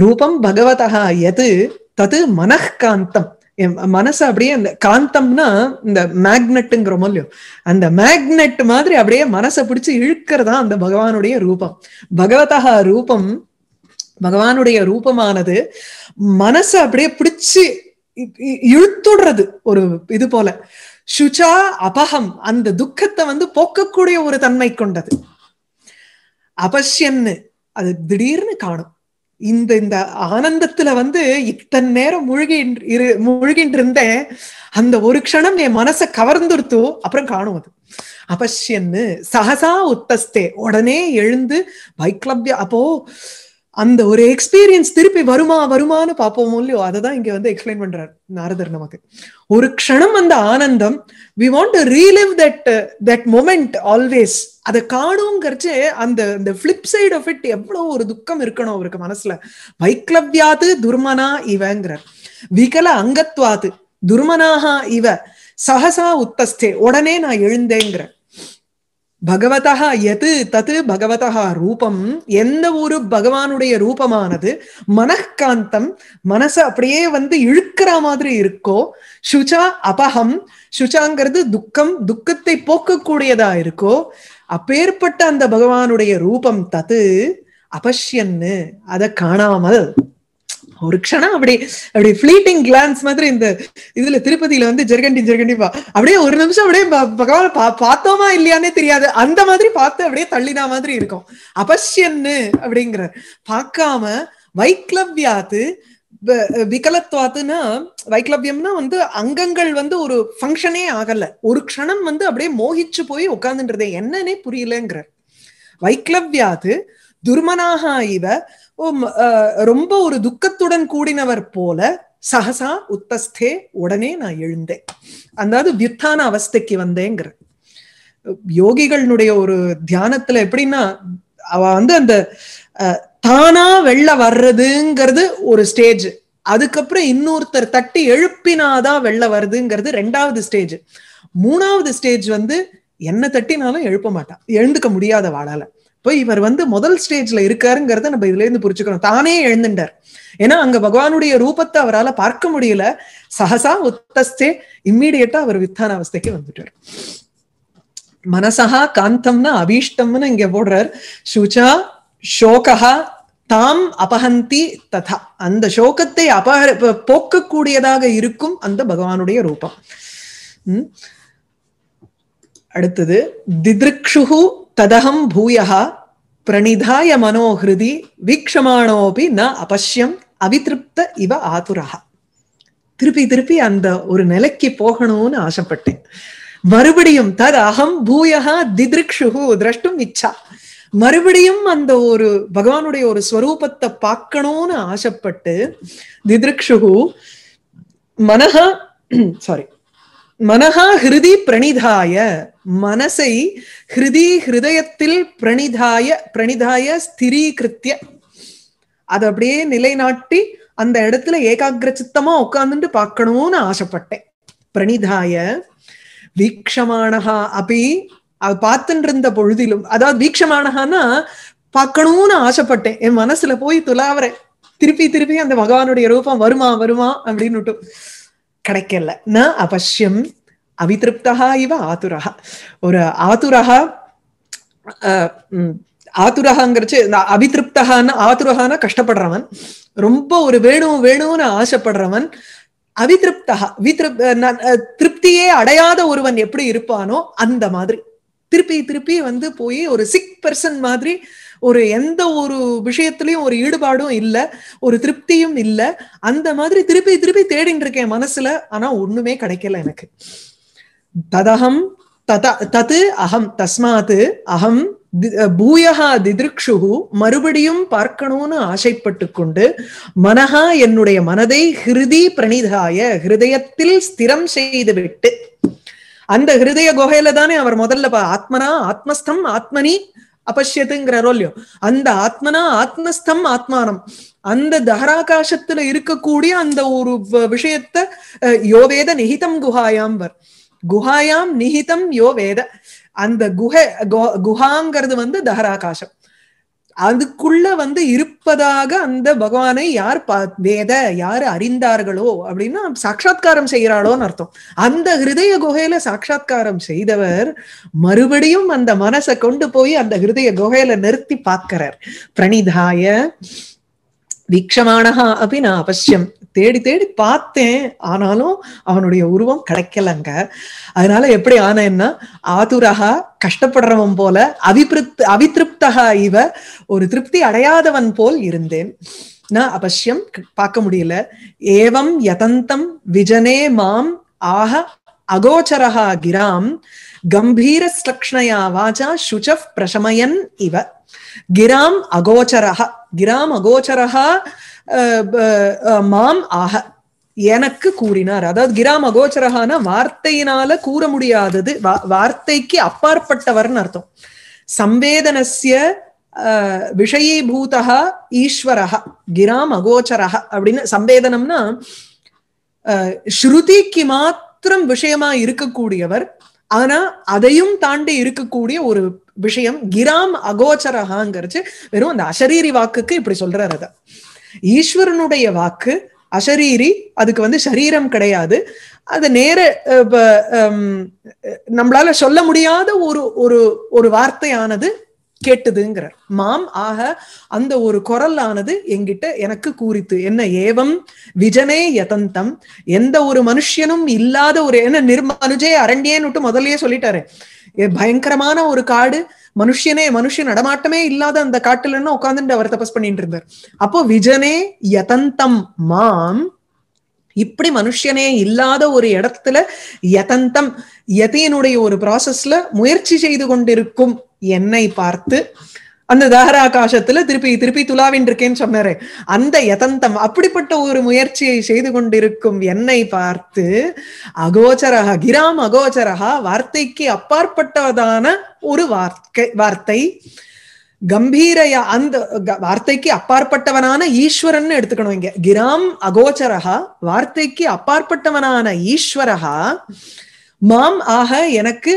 ரூபம் பகவதா எது தது மனக்காந்தம் என் மனசு அப்படியே அந்த காந்தம்னா இந்த மேக்னெட்டுங்கிற இல்லையோ அந்த மேக்னெட் மாதிரி அப்படியே மனசை பிடிச்சு இழுக்கிறதா அந்த பகவானுடைய ரூபம் பகவதா ரூபம் பகவானுடைய ரூபமானது மனசை அப்படியே பிடிச்சு இழுத்துடுறது ஒரு இது போல சுச்சா அபகம் அந்த துக்கத்தை வந்து போக்கக்கூடிய ஒரு தன்மை கொண்டது அபஷ்யன்னு அது திடீர்னு காணும் இந்த இந்த ஆனந்தத்துல வந்து இத்தனை நேரம் மூழ்கி இரு மூழ்கின்று இருந்தேன் அந்த ஒரு க்ஷணம் என் மனசை கவர்ந்துருத்தோ அப்புறம் காணும் அது அபஷ்யன்னு சகசா உத்தஸ்தே உடனே எழுந்து வைக்லவ்யா அப்போ அந்த ஒரு எக்ஸ்பீரியன்ஸ் திருப்பி வருமா வருமானு பார்ப்போமோ இல்லையோ அதை தான் இங்க வந்து எக்ஸ்பிளைன் பண்றாரு நாரதர் நமக்கு ஒரு க்ஷணம் அந்த ஆனந்தம் we want to relive that that moment always அதை காணுங்கிறச்சு அந்த இந்த ஃபிளிப் சைட் ஆஃப் இட் எவ்வளோ ஒரு துக்கம் இருக்கணும் அவருக்கு மனசுல வைக்லவ்யாது துர்மனா இவங்கிறார் விகல அங்கத்வாது துர்மனாக இவ சகசா உத்தஸ்தே உடனே நான் எழுந்தேங்கிறேன் பகவதா எது தத்து பகவதா ரூபம் எந்த ஒரு பகவானுடைய ரூபமானது மனக்காந்தம் மனசு அப்படியே வந்து இழுக்கிற மாதிரி இருக்கோ சுஜா அபகம் சுஜாங்கிறது துக்கம் துக்கத்தை போக்கக்கூடியதா இருக்கோ அப்பேற்பட்ட அந்த பகவானுடைய ரூபம் தத்து அபஷ்யன்னு அதை காணாமல் ஒரு க்ஷணம் அப்படியே அப்படியே ஃபிளீட்டிங் கிளான்ஸ் மாதிரி இந்த இதுல திருப்பதியில வந்து ஜெர்கண்டி ஜெர்கண்டி பா அப்படியே ஒரு நிமிஷம் அப்படியே பகவான் பார்த்தோமா இல்லையானே தெரியாது அந்த மாதிரி பார்த்து அப்படியே தள்ளினா மாதிரி இருக்கும் அபஷ்யன்னு அப்படிங்கிற பார்க்காம வைக்லவ்யாத்து விகலத்வாத்துன்னா வைக்லவியம்னா வந்து அங்கங்கள் வந்து ஒரு ஃபங்க்ஷனே ஆகல ஒரு க்ஷணம் வந்து அப்படியே மோகிச்சு போய் உட்காந்துன்றதே என்னன்னே புரியலங்கிற வைக்லவ்யாது துர்மனாக இவ ரொம்ப ஒரு துக்கத்துடன் கூடினவர் போல சகசா உத்தஸ்தே உடனே நான் எழுந்தேன் அதாவது வித்தான அவஸ்தைக்கு வந்தேங்கிற யோகிகளுடைய ஒரு தியானத்துல எப்படின்னா அவ வந்து அந்த தானா வெளில வர்றதுங்கிறது ஒரு ஸ்டேஜ் அதுக்கப்புறம் இன்னொருத்தர் தட்டி எழுப்பினாதான் வெளில வருதுங்கிறது ரெண்டாவது ஸ்டேஜ் மூணாவது ஸ்டேஜ் வந்து என்ன தட்டினாலும் எழுப்ப மாட்டான் எழுந்துக்க முடியாத வாழால இப்போ இவர் வந்து முதல் ஸ்டேஜ்ல இருக்காருங்கிறத நம்ம இதுல இருந்து புரிச்சுக்கிறோம் தானே எழுந்துட்டார் ஏன்னா அங்க பகவானுடைய ரூபத்தை அவரால் பார்க்க முடியல சஹசா உத்தஸ்தே இம்மிடியட்டா அவர் வித்தான அவஸ்தைக்கு வந்துட்டார் மனசகா காந்தம்னா அபீஷ்டம்னு இங்க போடுறார் சுஜா சோகா தாம் அபகந்தி ததா அந்த சோகத்தை அபஹ போக்கக்கூடியதாக இருக்கும் அந்த பகவானுடைய ரூபம் அடுத்தது திதிருக்ஷு ததகம் பூயா பிரணிதாய மனோஹிருதி வீக்ஷமானோபி ந அபஷ்யம் அவிதிருப்த இவ ஆதுரா திருப்பி திருப்பி அந்த ஒரு நிலைக்கு போகணும்னு ஆசைப்பட்டேன் மறுபடியும் தத் அகம் பூயா திதிருக்ஷுகு திரஷ்டும் இச்சா மறுபடியும் அந்த ஒரு பகவானுடைய ஒரு ஸ்வரூபத்தை பார்க்கணும்னு ஆசைப்பட்டு திதிருக்ஷுகு மனஹா சாரி மனஹா ஹிருதி பிரணிதாய மனசை ஹிருதி ஹிருதயத்தில் பிரணிதாய பிரணிதாய ஸ்திரீகிருத்திய அது அப்படியே நிலைநாட்டி அந்த இடத்துல ஏகாகிர சித்தமா உட்காந்துட்டு பார்க்கணும்னு ஆசைப்பட்டேன் பிரணிதாய வீக்ஷமானஹா அப்படி அது பார்த்துட்டு இருந்த பொழுதிலும் அதாவது வீக்ஷமானஹான்னா பார்க்கணும்னு ஆசைப்பட்டேன் என் மனசுல போய் துலாவரேன் திருப்பி திருப்பி அந்த பகவானுடைய ரூபம் வருமா வருமா அப்படின்னுட்டும் கிடைக்கல ந அவசியம் அவிதிருப்தா இவ ஆதுரா ஒரு ஆத்துரகா ஆதுரகாங்கிறச்சு இந்த அவிதிருப்தகான ஆத்துரகான கஷ்டப்படுறவன் ரொம்ப ஒரு வேணும் வேணும்னு ஆசைப்படுறவன் அவிதிருப்தா விதிருப் திருப்தியே அடையாத ஒருவன் எப்படி இருப்பானோ அந்த மாதிரி திருப்பி திருப்பி வந்து போய் ஒரு சிக் பர்சன் மாதிரி ஒரு எந்த ஒரு விஷயத்திலையும் ஒரு ஈடுபாடும் இல்லை ஒரு திருப்தியும் இல்லை அந்த மாதிரி திருப்பி திருப்பி தேடிட்டு இருக்கேன் மனசுல ஆனா ஒண்ணுமே கிடைக்கல எனக்கு ததகம் தத தத்து அகம் தஸ்மாத் அகம் பூயா திதிருக்ஷுகு மறுபடியும் பார்க்கணும்னு ஆசைப்பட்டு கொண்டு மனஹா என்னுடைய மனதை ஹிருதி பிரணிதாய ஹிருதயத்தில் ஸ்திரம் செய்து விட்டு அந்த ஹிருதய குகையில தானே அவர் முதல்ல ஆத்மனா ஆத்மஸ்தம் ஆத்மனி அபஷ்யத்துங்கிற ரோல்யோ அந்த ஆத்மனா ஆத்மஸ்தம் ஆத்மானம் அந்த தஹராகாசத்துல இருக்கக்கூடிய அந்த ஒரு விஷயத்த யோவேத நிகிதம் குஹாயாம் வர் குஹாயாம் நிஹிதம் யோ வேத அந்த குஹை குஹாங்கிறது வந்து தஹராகாசம் அதுக்குள்ள வந்து இருப்பதாக அந்த பகவானை யார் வேத யார் அறிந்தார்களோ அப்படின்னா சாட்சா்காரம் செய்கிறாளோன்னு அர்த்தம் அந்த ஹிருதய குகையில சாட்சா்காரம் செய்தவர் மறுபடியும் அந்த மனசை கொண்டு போய் அந்த ஹிருதய குகையில நிறுத்தி பார்க்கிறார் பிரணிதாய வீக்ஷமான அப்படி நான் அவசியம் தேடி தேடி பார்த்தேன் ஆனாலும் அவனுடைய உருவம் கிடைக்கலங்க அதனால எப்படி ஆனேன்னா ஆதுரகா கஷ்டப்படுறவன் போல அவிபிருத் அவிதிருப்தகா இவ ஒரு திருப்தி அடையாதவன் போல் இருந்தேன் நான் அவசியம் பார்க்க முடியல ஏவம் யதந்தம் விஜனே மாம் ஆக அகோச்சரஹா கிராம் கம்பீர ஸ்லக்ஷ்ணயா வாஜா சுச பிரசமயன் இவ கிராம் அகோச்சரஹா கிராம் அகோச்சரஹா மாம் ஆக எனக்கு கூறினார் அதாவது கிராம கோச்சரகான வார்த்தையினால கூற முடியாதது வார்த்தைக்கு அப்பாற்பட்டவர்னு அர்த்தம் சம்வேதனசிய விஷயீபூதா ஈஸ்வரஹா கிராம் அகோச்சரக அப்படின்னு சம்பேதனம்னா ஸ்ருதிக்கு மாத்திரம் விஷயமா இருக்கக்கூடியவர் ஆனா அதையும் தாண்டி இருக்கக்கூடிய ஒரு விஷயம் கிராம் அகோச்சரஹாங்கிறச்சு வெறும் அந்த அசரீரி வாக்குக்கு இப்படி சொல்றாரு அதை ஈஸ்வரனுடைய வாக்கு அசரீரி அதுக்கு வந்து சரீரம் கிடையாது அது நேர நம்மளால சொல்ல முடியாத ஒரு ஒரு ஒரு வார்த்தையானது கேட்டதுங்கிறார் மாம் ஆக அந்த ஒரு குரல் ஆனது எங்கிட்ட எனக்கு கூறித்து என்ன ஏவம் விஜனே யதந்தம் எந்த ஒரு மனுஷனும் இல்லாத ஒரு என்ன நிர்மனுஜே அரண்யேன்னு விட்டு முதல்லயே சொல்லிட்டாரு பயங்கரமான ஒரு காடு மனுஷனே மனுஷ நடமாட்டமே இல்லாத அந்த காட்டுலன்னா உட்காந்துட்டு அவர் தபஸ் பண்ணிட்டு இருந்தார் அப்போ விஜனே யதந்தம் மாம் இப்படி மனுஷனே இல்லாத ஒரு இடத்துல யதந்தம் யதியனுடைய ஒரு ப்ராசஸ்ல முயற்சி செய்து கொண்டிருக்கும் என்னை பார்த்து அந்த தஹராகாசத்துல திருப்பி திருப்பி துலாவின் இருக்கேன்னு சொன்னாரு அந்த யதந்தம் அப்படிப்பட்ட ஒரு முயற்சியை செய்து கொண்டிருக்கும் என்னை பார்த்து அகோச்சரகா கிராம் அகோச்சரகா வார்த்தைக்கு அப்பாற்பட்டதான ஒரு வார்த்தை வார்த்தை கம்பீரையா அந்த வார்த்தைக்கு அப்பாற்பட்டவனான ஈஸ்வரன் எடுத்துக்கணும் இங்க கிராம் அகோச்சரகா வார்த்தைக்கு அப்பாற்பட்டவனான ஈஸ்வரகா மாம் ஆக எனக்கு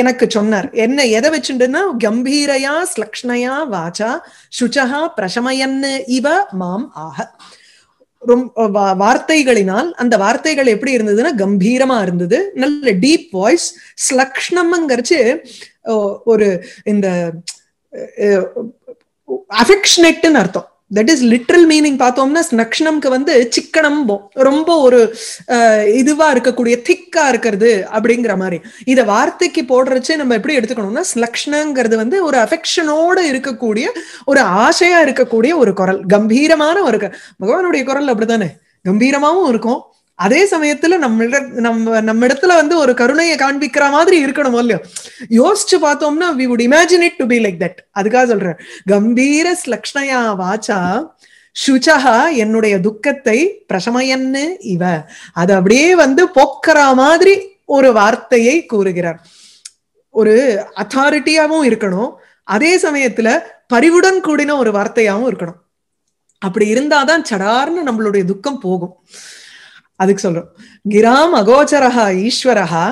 எனக்கு சொன்னார் என்ன எதை வச்சுட்டுன்னா கம்பீரையா ஸ்லக்ஷ்ணயா வாச்சா சுச்சகா பிரசமயன்னு இவ மாம் ஆக ரொம்ப வார்த்தைகளினால் அந்த வார்த்தைகள் எப்படி இருந்ததுன்னா கம்பீரமா இருந்தது நல்ல டீப் வாய்ஸ் ஸ்லக்ஷ்ணம்ங்கிறச்சு ஒரு இந்த அஃபெக்ஷனேட்டுன்னு அர்த்தம் தட் இஸ் லிட்ரல் மீனிங் பார்த்தோம்னா நக்ஷணம்க்கு வந்து சிக்கனம் ரொம்ப ஒரு இதுவா இருக்கக்கூடிய திக்கா இருக்கிறது அப்படிங்கிற மாதிரி இதை வார்த்தைக்கு போடுறச்சு நம்ம எப்படி எடுத்துக்கணும்னா ஸ்லக்ஷணங்கிறது வந்து ஒரு அஃபெக்ஷனோட இருக்கக்கூடிய ஒரு ஆசையா இருக்கக்கூடிய ஒரு குரல் கம்பீரமான ஒரு பகவானுடைய குரல் அப்படித்தானே கம்பீரமாவும் இருக்கும் அதே சமயத்துல நம்மள நம்ம நம்ம இடத்துல வந்து ஒரு கருணையை காண்பிக்கிற மாதிரி இருக்கணும் இல்லையோ யோசிச்சு பார்த்தோம்னா we would imagine it to be like that அதுக்காக சொல்றேன் கம்பீர ஸ்லக்ஷ்ணயா வாச்சா சுச்சகா என்னுடைய துக்கத்தை பிரசமயன்னு இவ அது அப்படியே வந்து போக்குற மாதிரி ஒரு வார்த்தையை கூறுகிறார் ஒரு அத்தாரிட்டியாவும் இருக்கணும் அதே சமயத்துல பரிவுடன் கூடின ஒரு வார்த்தையாவும் இருக்கணும் அப்படி இருந்தாதான் சடார்னு நம்மளுடைய துக்கம் போகும் அதுக்கு சொல்றோம் கிராம் அகோச்சரஹா ஈஸ்வரஹா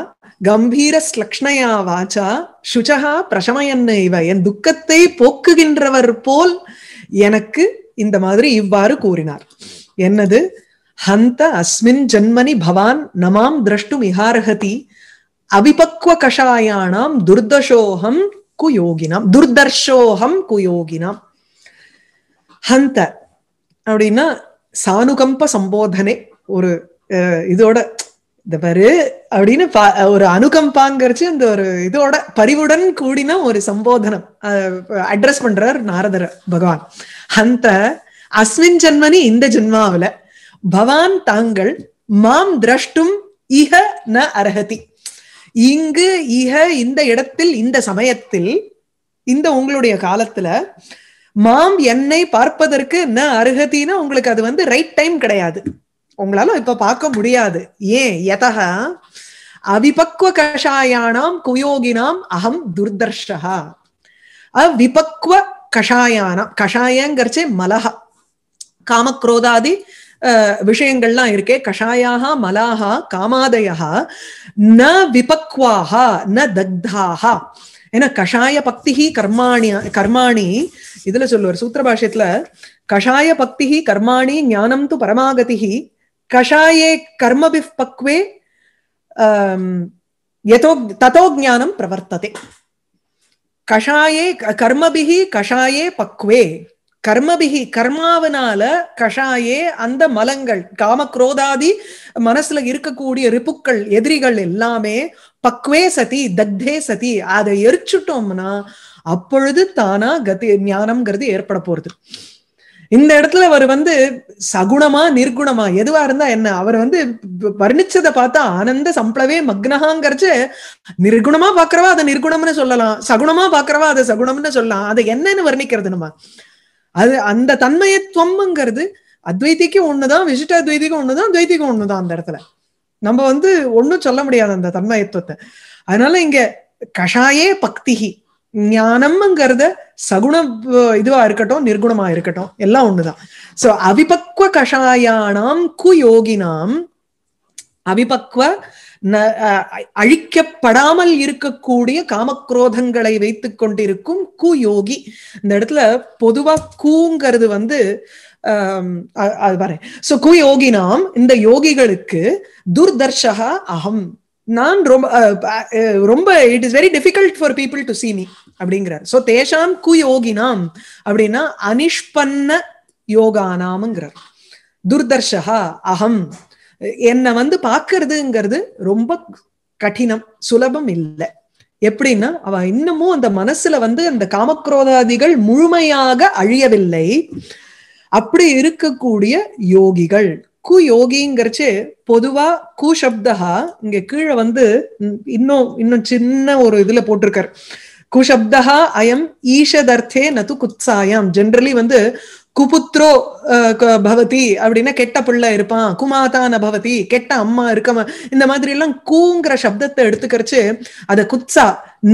கம்பீர ஸ்லக்ஷ்ணையா வாச்சா சுஜகா பிரசமயன் இவ என் துக்கத்தை போக்குகின்றவர் போல் எனக்கு இந்த மாதிரி இவ்வாறு கூறினார் என்னது ஹந்த அஸ்மின் ஜன்மனி பவான் நமாம் திரஷ்டும் இஹார்ஹதி அபிபக்வ கஷாயானாம் துர்தசோகம் குயோகினாம் துர்தர்ஷோகம் குயோகினாம் ஹந்த அப்படின்னா சானுகம்ப சம்போதனை ஒரு இதோட இந்த பாரு அப்படின்னு ஒரு அனுகம்பாங்கிறச்சு இந்த ஒரு இதோட பரிவுடன் கூடின ஒரு சம்போதனம் அட்ரஸ் பண்றார் நாரதர் பகவான் அந்த அஸ்வின் ஜென்மனி இந்த ஜென்மாவில பவான் தாங்கள் மாம் திரஷ்டும் இஹ ந அர்ஹதி இங்கு இஹ இந்த இடத்தில் இந்த சமயத்தில் இந்த உங்களுடைய காலத்துல மாம் என்னை பார்ப்பதற்கு ந அருகத்தின்னா உங்களுக்கு அது வந்து ரைட் டைம் கிடையாது உங்களால இப்ப பார்க்க முடியாது ஏன் எதக அவிபக்வ கஷாயானாம் குயோகினாம் அகம் துர்தர்ஷா அவிபக்வ கஷாயானாம் கஷாயங்கிறச்சே மலஹா காமக்ரோதாதி விஷயங்கள்லாம் இருக்கே கஷாயாக மலாக காமாதயா ந விபக்வாக ந தக்தாக ஏன்னா கஷாய பக்திஹி கர்மாணி கர்மாணி இதுல சொல்லுவார் சூத்திர பாஷத்துல கஷாய பக்திஹி கர்மாணி ஞானம் து பரமாகதிஹி கஷாயே கர்மபி பக்வே யதோ ததோ ஜானம் பிரவர்த்ததே கஷாயே கர்மபிகி கஷாயே பக்வே கர்மபிகி கர்மாவனால கஷாயே அந்த மலங்கள் காமக்ரோதாதி மனசுல இருக்கக்கூடிய ரிப்புக்கள் எதிரிகள் எல்லாமே பக்வே சதி தக்தே சதி அதை எரிச்சுட்டோம்னா அப்பொழுது தானா கதி ஞானம்ங்கிறது ஏற்பட போறது இந்த இடத்துல அவர் வந்து சகுணமா நிர்குணமா எதுவா இருந்தா என்ன அவர் வந்து வர்ணிச்சதை பார்த்தா ஆனந்த சம்பளவே மக்னஹாங்கிறச்சு நிர்குணமா பாக்குறவா அதை நிர்குணம்னு சொல்லலாம் சகுணமா பாக்குறவா அதை சகுணம்னு சொல்லலாம் அதை என்னன்னு வர்ணிக்கிறது நம்ம அது அந்த தன்மையத்துவம்ங்கிறது அத்வைதிக்கு ஒண்ணுதான் விசிட்ட அத்வைதிக்கும் ஒண்ணுதான் துவைத்திக்கும் ஒண்ணுதான் அந்த இடத்துல நம்ம வந்து ஒன்னும் சொல்ல முடியாது அந்த தன்மயத்துவத்தை அதனால இங்க கஷாயே பக்திகி ஞானம்ங்கிறத சகுண இதுவா இருக்கட்டும் நிர்குணமா இருக்கட்டும் எல்லாம் ஒண்ணுதான் சோ அவிபக்வ கஷாயானாம் யோகினாம் அவிபக்வ அழிக்கப்படாமல் இருக்கக்கூடிய காமக்ரோதங்களை வைத்து கொண்டிருக்கும் கு யோகி இந்த இடத்துல பொதுவா கூங்கிறது வந்து அது பாரு சோ கு யோகி நாம் இந்த யோகிகளுக்கு துர்தர்ஷகா அகம் நான் ரொம்ப ரொம்ப it is very difficult for people to see me அப்படிங்கிறார் சோ தேஷாம் கு யோகினாம் அப்படின்னா அனிஷ்பன்ன யோகானாம்ங்கிறார் துர்தர்ஷா அகம் என்னை வந்து பாக்குறதுங்கிறது ரொம்ப கடினம் சுலபம் இல்லை எப்படின்னா அவ இன்னமும் அந்த மனசுல வந்து அந்த காமக்ரோதாதிகள் முழுமையாக அழியவில்லை அப்படி இருக்கக்கூடிய யோகிகள் கு யோகிங்கிறச்சு பொதுவா கு சப்தா இங்க கீழே வந்து இன்னும் இன்னும் சின்ன ஒரு இதுல போட்டிருக்காரு குஷப்தா அயம் ஈஷதர்த்தே நது குத்சாயம் ஜென்ரலி வந்து குபுத்ரோ பவதி அப்படின்னா கெட்ட பிள்ளை இருப்பான் குமாதான பவதி கெட்ட அம்மா இருக்க இந்த மாதிரி எல்லாம் கூங்கிற சப்தத்தை எடுத்துக்கிறச்சு அதை குத்சா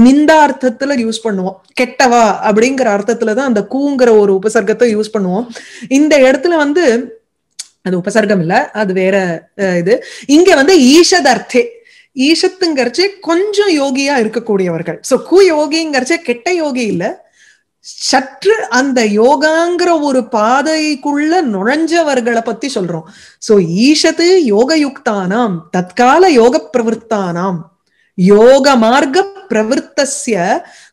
நிந்தா அர்த்தத்துல யூஸ் பண்ணுவோம் கெட்டவா அப்படிங்கிற அர்த்தத்துலதான் அந்த கூங்கிற ஒரு உபசர்க்கத்தை யூஸ் பண்ணுவோம் இந்த இடத்துல வந்து அது உபசர்க்கம் இல்ல அது வேற இது இங்க வந்து ஈஷதர்த்தே ஈஷத்துங்கிறச்சே கொஞ்சம் யோகியா இருக்கக்கூடியவர்கள் சோ கு யோகிங்கிறச்சே கெட்ட யோகி இல்ல சற்று அந்த யோகாங்கிற ஒரு பாதைக்குள்ள நுழைஞ்சவர்களை பத்தி சொல்றோம் சோ ஈஷத்து யோக யுக்தானாம் தற்கால யோக பிரவருத்தானாம் யோக மார்க்க பிரவருத்தசிய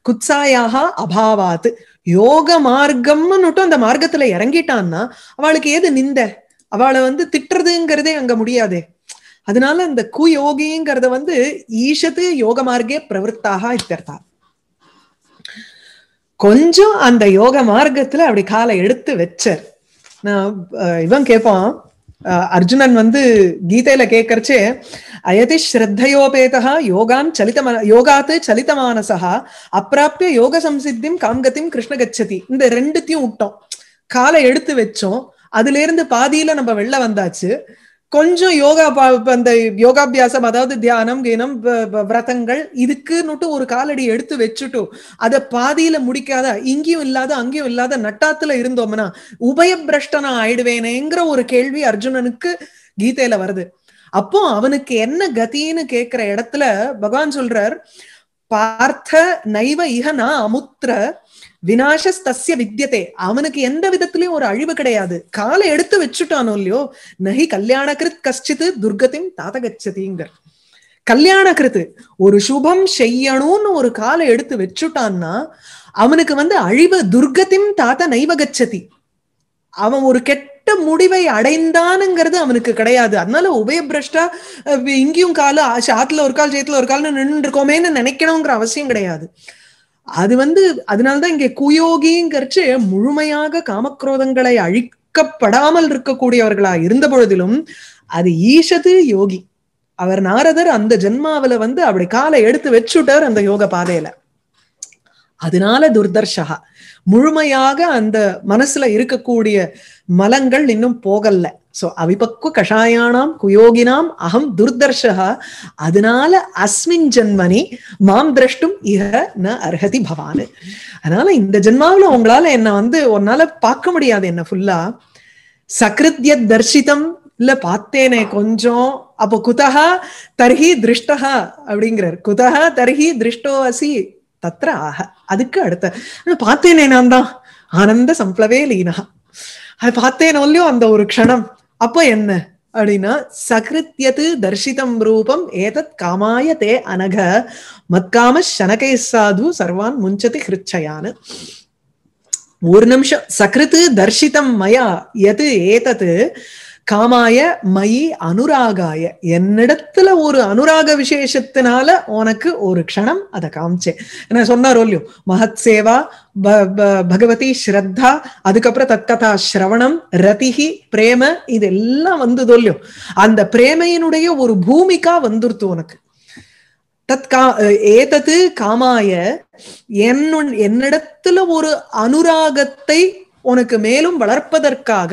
குத்சாயாக அபாவாத்து யோக மார்க்கம்னுட்டும் அந்த மார்க்கத்துல இறங்கிட்டான்னா அவளுக்கு ஏது நிந்த அவளை வந்து திட்டுறதுங்கிறதே அங்க முடியாதே அதனால அந்த யோகிங்கிறத வந்து ஈஷத்து யோக மார்க்கே பிரவருத்தாக இத்தர்த்தா கொஞ்சம் அந்த யோக மார்க்கத்துல அப்படி காலை எடுத்து வச்சர் நான் இவன் கேட்பான் அர்ஜுனன் வந்து கீதையில கேட்கறச்சே அயதி ஸ்ரத்தையோபேதா யோகான் சலிதமான யோகாத்து சலிதமானசா அப்பிராப்திய யோக சம்சித்தியும் காம்கத்தையும் கிருஷ்ண கச்சதி இந்த ரெண்டுத்தையும் விட்டோம் காலை எடுத்து வச்சோம் அதுல இருந்து பாதியில நம்ம வெளில வந்தாச்சு கொஞ்சம் யோகா அந்த யோகாபியாசம் அதாவது தியானம் கீனம் விரதங்கள் இதுக்குன்னுட்டு ஒரு காலடி எடுத்து வச்சுட்டோம் அதை பாதியில முடிக்காத இங்கேயும் இல்லாத அங்கேயும் இல்லாத நட்டாத்துல இருந்தோம்னா உபய பிரஷ்டனா ஆயிடுவேனேங்கிற ஒரு கேள்வி அர்ஜுனனுக்கு கீதையில வருது அப்போ அவனுக்கு என்ன கத்தின்னு கேட்கிற இடத்துல பகவான் சொல்றார் பார்த்த நைவ இக நான் அமுத்திர வினாசஸ்தஸ்ய வித்தியதே அவனுக்கு எந்த விதத்திலயும் ஒரு அழிவு கிடையாது காலை எடுத்து வச்சுட்டானோ இல்லையோ நகி கல்யாணகிருத் கஷ்டித்து துர்கத்தையும் தாத்த கல்யாண கிருத்து ஒரு சுபம் செய்யணும்னு ஒரு காலை எடுத்து வச்சுட்டான்னா அவனுக்கு வந்து அழிவு துர்கத்தையும் தாத்த நைவகச்சதி அவன் ஒரு கெட்ட முடிவை அடைந்தானுங்கிறது அவனுக்கு கிடையாது அதனால உபயபிரஷ்டா இங்கேயும் கால ஆத்துல ஒரு கால் ஜெயத்துல ஒரு கால்னு நின்று இருக்கோமேன்னு நினைக்கணுங்கிற அவசியம் கிடையாது அது வந்து அதனால்தான் இங்கே குயோகிங்கிறச்சு முழுமையாக காமக்ரோதங்களை அழிக்கப்படாமல் இருக்கக்கூடியவர்களா இருந்த பொழுதிலும் அது ஈஷது யோகி அவர் நாரதர் அந்த ஜென்மாவில வந்து அப்படி காலை எடுத்து வச்சுட்டார் அந்த யோக பாதையில அதனால துர்தர்ஷகா முழுமையாக அந்த மனசுல இருக்கக்கூடிய மலங்கள் இன்னும் போகல்ல சோ அவிபக்குவ கஷாயானாம் குயோகினாம் அகம் துர்தர்ஷா அதனால அஸ்மின் ஜென்மனி மாம் திரஷ்டும் இக ந அர்ஹதி பவானு அதனால இந்த ஜென்மாவில உங்களால என்ன வந்து உன்னால பார்க்க முடியாது என்ன ஃபுல்லா சகிருத்ய தர்ஷிதம் இல்ல பார்த்தேனே கொஞ்சம் அப்போ குதகா தர்ஹி திருஷ்டஹா அப்படிங்கிறார் குதகா தர்ஹி திருஷ்டோ அசி தத்ர ஆக அதுக்கு அடுத்த பார்த்தேனே நான் தான் ஆனந்த சம்பளவே லீனா அது பார்த்தேனோல்லையோ அந்த ஒரு க்ஷணம் அப்ப என்ன அப்படின்னா சகிருத்தியது தர்சிதம் ரூபம் ஏதத் காமாய தே அனக மத்காம சனகை சாது சர்வான் முஞ்சதி ஹிருச்சயானு ஒரு நிமிஷம் சகிருத்து தர்சிதம் மயா எது ஏதது காமாய மயி அனுராகாய என்னிடத்துல ஒரு அனுராக விசேஷத்தினால உனக்கு ஒரு க்ஷணம் அதை காமிச்சேன் என்ன சொன்னாரோ இல்லையோ மகத் சேவா பகவதி ஸ்ரத்தா அதுக்கப்புறம் தத்கதா ஸ்ரவணம் ரதிகி பிரேம இது எல்லாம் வந்ததோ இல்லையோ அந்த பிரேமையினுடைய ஒரு பூமிக்கா வந்துருத்து உனக்கு தத் கா ஏதது காமாய என்னு என்னிடத்துல ஒரு அனுராகத்தை உனக்கு மேலும் வளர்ப்பதற்காக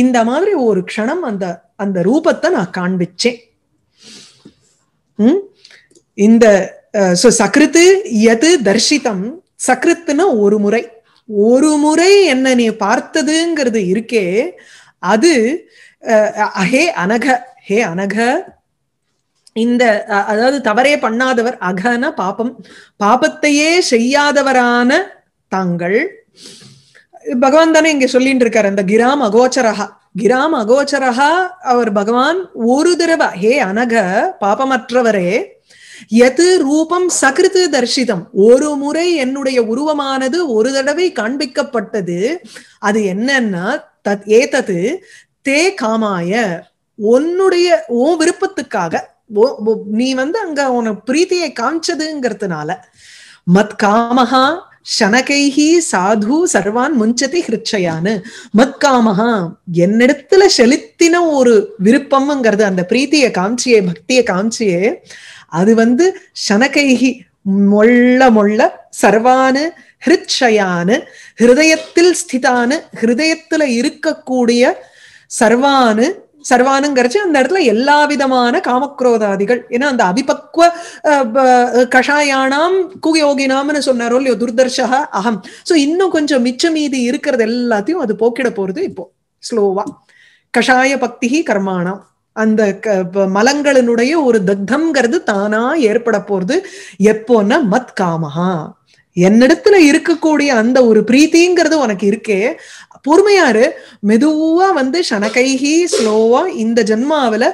இந்த மாதிரி ஒரு க்ஷணம் அந்த அந்த ரூபத்தை நான் காண்பிச்சேன் இந்த சக்ருத்து எது தர்ஷிதம் சக்ருத்துனா ஒரு முறை ஒரு முறை என்ன நீ பார்த்ததுங்கிறது இருக்கே அது ஹே அனக ஹே அனக இந்த அதாவது தவறே பண்ணாதவர் அகன பாபம் பாபத்தையே செய்யாதவரான தாங்கள் பகவான் தானே இங்க சொல்லிட்டு இருக்காரு அந்த கிராம் அகோச்சரஹா கிராம் அகோச்சரஹா அவர் பகவான் ஒரு தடவை ஹே அனக பாபமற்றவரே எது ரூபம் சகிருத்து தர்ஷிதம் ஒரு முறை என்னுடைய உருவமானது ஒரு தடவை காண்பிக்கப்பட்டது அது என்னன்னா தத் ஏதது தே காமாய உன்னுடைய ஓ விருப்பத்துக்காக நீ வந்து அங்க உன பிரீத்தியை காமிச்சதுங்கிறதுனால மத் காமஹா சனகைஹி சாது சர்வான் முஞ்சதி ஹிருச்சயான்னு மத்காமஹா என்னிடத்துல செலுத்தின ஒரு விருப்பம்ங்கிறது அந்த பிரீத்திய காமிச்சியே பக்திய காமிச்சியே அது வந்து சனகைஹி மொள்ள மொள்ள சர்வானு ஹிருச்சயானு ஹிருதயத்தில் ஸ்திதானு ஹிருதயத்துல இருக்கக்கூடிய சர்வானு சர்வானுங்கிறச்சு அந்த இடத்துல எல்லா விதமான காமக்ரோதாதிகள் ஏன்னா அந்த அபிபக்வ கஷாயானாம் குயோகினாம்னு சொன்னாரோ இல்லையோ துர்தர்ஷகா அகம் ஸோ இன்னும் கொஞ்சம் மிச்ச மீதி இருக்கிறது எல்லாத்தையும் அது போக்கிட போறது இப்போ ஸ்லோவா கஷாய பக்தி கர்மானாம் அந்த மலங்களினுடைய ஒரு தக்தம்ங்கிறது தானா ஏற்பட போறது எப்போன்னா மத் காமஹா என்னிடத்துல இருக்கக்கூடிய அந்த ஒரு பிரீத்திங்கிறது உனக்கு இருக்கே பொறுமையாரு மெதுவா வந்து சனகைகி ஸ்லோவா இந்த ஜென்மாவில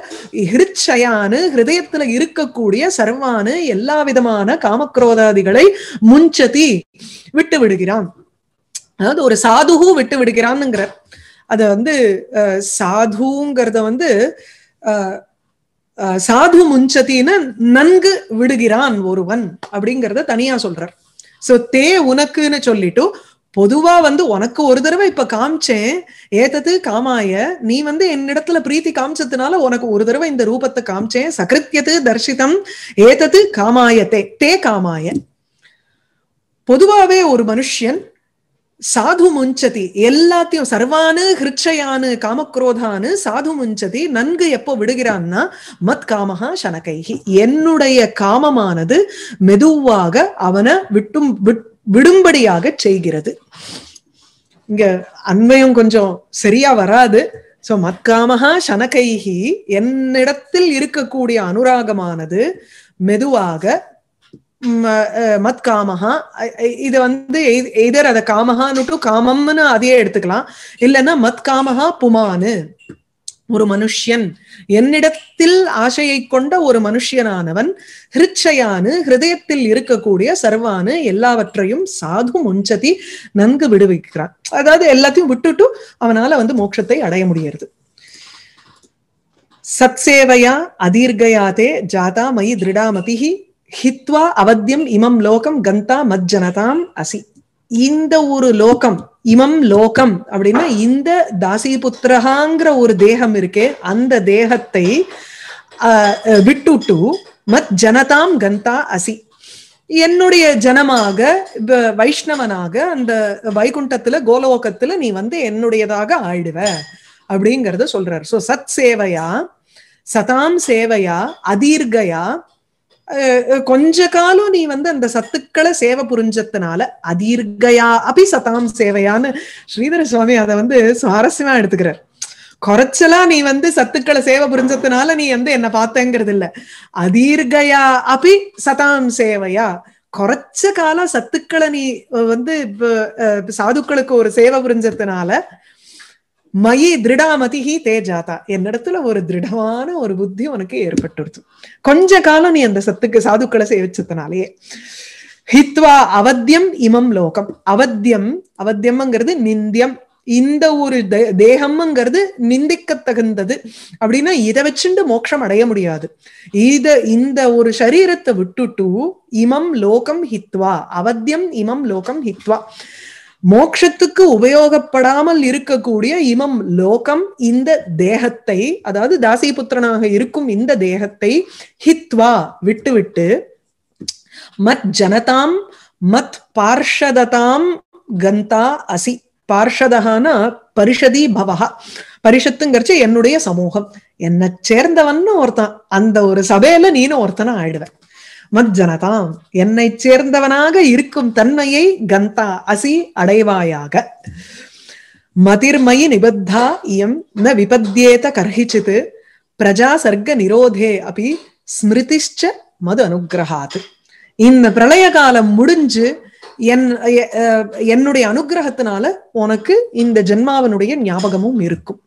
ஹிருச்சயானு ஹிருதயத்துல இருக்கக்கூடிய சர்வானு எல்லா விதமான காமக்ரோதாதிகளை முஞ்சதி விட்டு விடுகிறான் அதாவது ஒரு சாதுகு விட்டு விடுகிறான்ங்கிற அத வந்து சாதுங்கிறத வந்து சாது முஞ்சத்தின்னு நன்கு விடுகிறான் ஒருவன் அப்படிங்கறத தனியா சொல்றார் சோ தே உனக்குன்னு சொல்லிட்டு பொதுவா வந்து உனக்கு ஒரு தடவை இப்ப காமிச்சேன் ஏத்தது காமாய நீ வந்து என்னிடத்துல பிரீத்தி காமிச்சதுனால உனக்கு ஒரு தடவை இந்த ரூபத்தை காமிச்சேன் சகிருத்தியது தர்ஷிதம் ஏத்தது காமாய தே தே காமாய பொதுவாவே ஒரு மனுஷியன் சாது முஞ்சதி எல்லாத்தையும் சர்வானு ஹிருச்சயானு காமக்ரோதானு சாது முஞ்சதி நன்கு எப்போ விடுகிறான்னா மத் காமஹா சனகைகி என்னுடைய காமமானது மெதுவாக அவனை விட்டும் விட் விடும்படியாக செய்கிறது இங்க அண்மையும் கொஞ்சம் சரியா வராது சோ மக்காமகா சனகைகி என்னிடத்தில் இருக்கக்கூடிய அனுராகமானது மெதுவாக மத்காமகா இது வந்து எய்தர் அதை காமகான்னுட்டு காமம்னு அதையே எடுத்துக்கலாம் இல்லைன்னா மத்காமகா புமானு ஒரு மனுஷ்யன் என்னிடத்தில் ஆசையை கொண்ட ஒரு மனுஷியனானவன் ஹிருச்சயானு ஹிருதயத்தில் இருக்கக்கூடிய சர்வானு எல்லாவற்றையும் சாது முஞ்சதி நன்கு விடுவிக்கிறான் அதாவது எல்லாத்தையும் விட்டுட்டு அவனால வந்து மோட்சத்தை அடைய முடியறது சத்சேவையா அதீர்கயாதே ஜாதா மயி திருடாமதி ஹித்வா அவத்தியம் இமம் லோகம் கந்தா மஜ்ஜனதாம் அசி இந்த ஒரு லோகம் இமம் லோகம் அப்படின்னா இந்த தாசிபுத்திரகாங்கிற ஒரு தேகம் இருக்கே அந்த தேகத்தை விட்டுட்டு மத் ஜனதாம் கந்தா அசி என்னுடைய ஜனமாக வைஷ்ணவனாக அந்த வைகுண்டத்துல கோலோகத்துல நீ வந்து என்னுடையதாக ஆயிடுவ அப்படிங்கறத சொல்றாரு சோ சத் சேவையா சதாம் சேவையா அதீர்கயா கொஞ்ச காலம் நீ வந்து அந்த சத்துக்களை சேவை புரிஞ்சதுனால அதிர்கயா அபி சதாம் சேவையான்னு ஸ்ரீதர சுவாமி அதை வந்து சுவாரஸ்யமா எடுத்துக்கிறார் குறைச்சலா நீ வந்து சத்துக்களை சேவை புரிஞ்சதுனால நீ வந்து என்ன பார்த்தங்கிறது இல்ல அதிர்கயா அபி சதாம் சேவையா குறைச்ச காலம் சத்துக்களை நீ வந்து சாதுக்களுக்கு ஒரு சேவை புரிஞ்சதுனால மயி திருடாமதிகி தேஜாதா ஜாதா என்னிடத்துல ஒரு திருடமான ஒரு புத்தி உனக்கு ஏற்பட்டுருச்சு கொஞ்ச காலம் நீ அந்த சத்துக்கு சாதுக்களை சேவிச்சதுனாலேயே ஹித்வா அவத்தியம் இமம் லோகம் அவத்தியம் அவத்தியம்ங்கிறது நிந்தியம் இந்த ஒரு தேகம்ங்கிறது நிந்திக்க தகுந்தது அப்படின்னா இதை வச்சுண்டு மோட்சம் அடைய முடியாது இத இந்த ஒரு சரீரத்தை விட்டுட்டு இமம் லோகம் ஹித்வா அவத்தியம் இமம் லோகம் ஹித்வா மோக்ஷத்துக்கு உபயோகப்படாமல் இருக்கக்கூடிய இமம் லோகம் இந்த தேகத்தை அதாவது தாசிபுத்திரனாக இருக்கும் இந்த தேகத்தை ஹித்வா விட்டுவிட்டு மத் ஜனதாம் மத் பார்ஷதாம் கந்தா அசி பார்ஷதகான பரிஷதி பவஹா பரிஷத்துங்கிறச்சு என்னுடைய சமூகம் என்னை சேர்ந்தவன்னு ஒருத்தன் அந்த ஒரு சபையில நீனும் ஒருத்தனா ஆயிடுவேன் மஜ்ஜனதாம் என்னை சேர்ந்தவனாக இருக்கும் தன்மையை கந்தா அசி அடைவாயாக மதிர்மயி நிபத்தா இயம் ந விபத்தியேத கர்ஹிச்சித் பிரஜா சர்க்க நிரோதே அபி ஸ்மிருதிஷ்ச மது அனுகிரகாத்து இந்த பிரளய காலம் முடிஞ்சு என் என்னுடைய அனுகிரகத்தினால உனக்கு இந்த ஜென்மாவனுடைய ஞாபகமும் இருக்கும்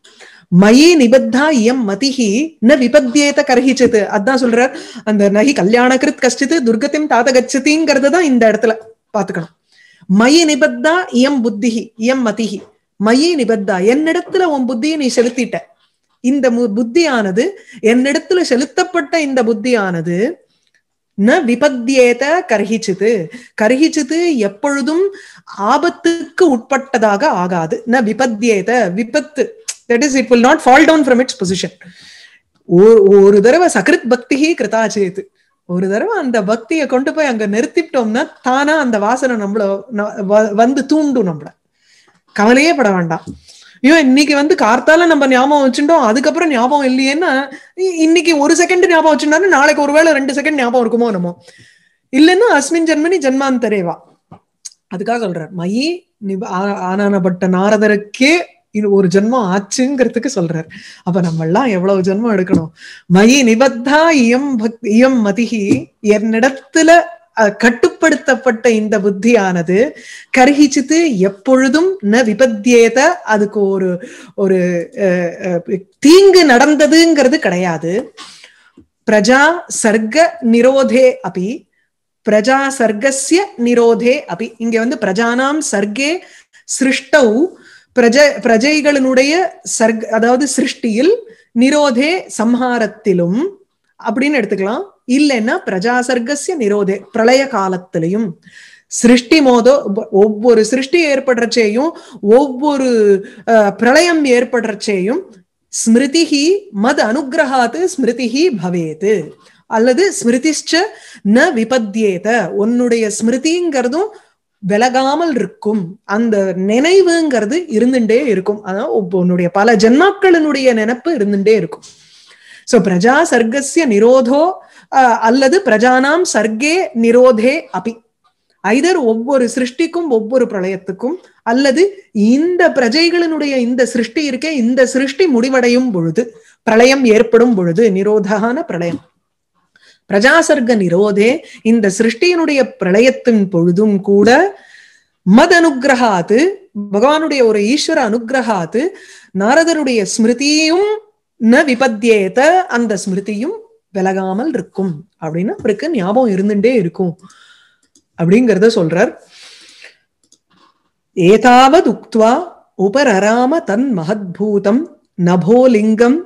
மயி நிபத்தா இயம் மதிஹி ந விபத்தியேத கரகிச்சது அதான் சொல்றார் அந்த நகி கல்யாண கிருத் கஷ்டித்து துர்கத்தையும் தாத்த கச்சதிங்கிறது தான் இந்த இடத்துல பாத்துக்கணும் மயி நிபத்தா இயம் புத்திஹி இயம் மதிஹி மயி நிபத்தா என்னிடத்துல உன் புத்தியை நீ செலுத்திட்ட இந்த புத்தியானது என்னிடத்துல செலுத்தப்பட்ட இந்த புத்தியானது ந விபத்தியேத கர்ஹிச்சித்து கர்ஹிச்சித்து எப்பொழுதும் ஆபத்துக்கு உட்பட்டதாக ஆகாது ந விபத்தியேத விபத்து that is it will not fall down from its position ஒரு தடவை சக்ரித் பக்தியே கிருதாச்சேத்து ஒரு தடவை அந்த பக்தியை கொண்டு போய் அங்க நிறுத்திட்டோம்னா தானா அந்த வாசனை நம்மள வந்து தூண்டும் நம்மள கவலையே பட வேண்டாம் ஐயோ இன்னைக்கு வந்து கார்த்தால நம்ம ஞாபகம் வச்சுட்டோம் அதுக்கப்புறம் ஞாபகம் இல்லையேன்னா இன்னைக்கு ஒரு செகண்ட் ஞாபகம் வச்சுட்டாலும் நாளைக்கு ஒருவேளை ரெண்டு செகண்ட் ஞாபகம் இருக்குமோ நம்ம இல்லைன்னா அஸ்மின் ஜென்மனி ஜென்மாந்தரேவா அதுக்காக சொல்றார் மயி ஆனானப்பட்ட நாரதருக்கே இன்னும் ஒரு ஜென்மம் ஆச்சுங்கிறதுக்கு சொல்றாரு அப்ப நம்ம எல்லாம் எவ்வளவு ஜென்மம் எடுக்கணும் மயி நிபத்தா இயம் இயம் மதிகி என்னிடத்துல கட்டுப்படுத்தப்பட்ட இந்த புத்தியானது கருகிச்சித்து எப்பொழுதும் ந விபத்தியேத அதுக்கு ஒரு ஒரு தீங்கு நடந்ததுங்கிறது கிடையாது பிரஜா சர்க்க நிரோதே அபி பிரஜா சர்க்கசிய நிரோதே அப்படி இங்க வந்து பிரஜானாம் சர்க்கே சிருஷ்டௌ பிரஜ பிரஜைகளினுடைய சர்க் அதாவது சிருஷ்டியில் நிரோதே சம்ஹாரத்திலும் அப்படின்னு எடுத்துக்கலாம் இல்லைன்னா பிரஜாசர்க்கசிய நிரோதே பிரளய காலத்திலையும் சிருஷ்டி மோதோ ஒவ்வொரு சிருஷ்டி ஏற்படுறச்சேயும் ஒவ்வொரு பிரளயம் ஏற்படுறச்சேயும் ஸ்மிருதிஹி மத அனுகிரகாத்து ஸ்மிருதிஹி பவேத்து அல்லது ஸ்மிருதிஷ்ட ந விபத்தியேத உன்னுடைய ஸ்மிருதிங்கிறதும் விலகாமல் இருக்கும் அந்த நினைவுங்கிறது இருந்துட்டே இருக்கும் அதான் உன்னுடைய பல ஜென்மாக்களினுடைய நினப்பு இருந்துட்டே இருக்கும் சோ பிரஜா சர்க்கசிய நிரோதோ அல்லது பிரஜானாம் சர்க்கே நிரோதே அபி ஐதர் ஒவ்வொரு சிருஷ்டிக்கும் ஒவ்வொரு பிரளயத்துக்கும் அல்லது இந்த பிரஜைகளினுடைய இந்த சிருஷ்டி இருக்கே இந்த சிருஷ்டி முடிவடையும் பொழுது பிரளயம் ஏற்படும் பொழுது நிரோதான பிரளயம் பிரஜாசர்க நிரோதே இந்த சிருஷ்டியினுடைய பிரளயத்தின் பொழுதும் கூட மத அனுகிரகாத்து பகவானுடைய ஒரு ஈஸ்வர அனுகிரகாத்து நாரதருடைய ஸ்மிருதியும் ந விபத்தியேத அந்த ஸ்மிருதியும் விலகாமல் இருக்கும் அப்படின்னு அவருக்கு ஞாபகம் இருந்துட்டே இருக்கும் அப்படிங்கிறத சொல்றார் ஏதாவது உக்துவா உபரராம தன் மகத்பூதம் நபோலிங்கம்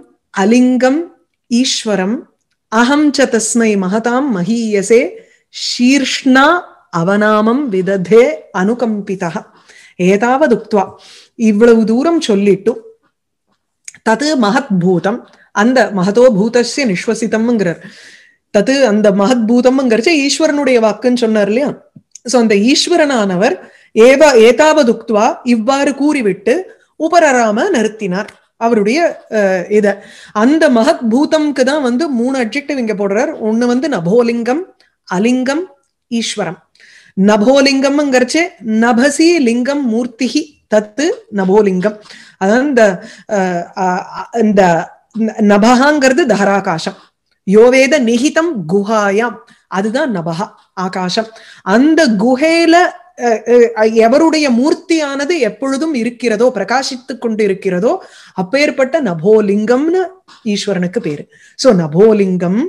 அலிங்கம் ஈஸ்வரம் அகம் ச தஸ்மை மகதாம் மகீயசே ஷீர்ஷ்ணா அவநாமம் விததே அனுகம்பிதா ஏதாவது உக்துவா இவ்வளவு தூரம் சொல்லிட்டு தது மகத் பூதம் அந்த மகதோ பூதசிய நிஸ்வசிதம்ங்கிறார் தது அந்த மகத் பூதம்ங்கிறச்சு ஈஸ்வரனுடைய வாக்குன்னு சொன்னார் இல்லையா சோ அந்த ஈஸ்வரனானவர் ஏவா ஏதாவது உக்துவா இவ்வாறு கூறிவிட்டு உபரராம நிறுத்தினார் அவருடைய இதை அந்த மகத் பூதம்க்கு தான் வந்து மூணு அப்ஜெக்டிவ் இங்க போடுறார் ஒண்ணு வந்து நபோலிங்கம் அலிங்கம் ஈஸ்வரம் நபோலிங்கம்ங்கிறச்சு நபசி லிங்கம் மூர்த்திகி தத்து நபோலிங்கம் அதான் இந்த நபகாங்கிறது தாராகாசம் யோவேத நிகிதம் குஹாயாம் அதுதான் நபகா ஆகாசம் அந்த குஹையில எவருடைய மூர்த்தியானது எப்பொழுதும் இருக்கிறதோ பிரகாசித்து கொண்டு இருக்கிறதோ அப்பேற்பட்ட நபோலிங்கம்னு ஈஸ்வரனுக்கு பேரு சோ நபோலிங்கம்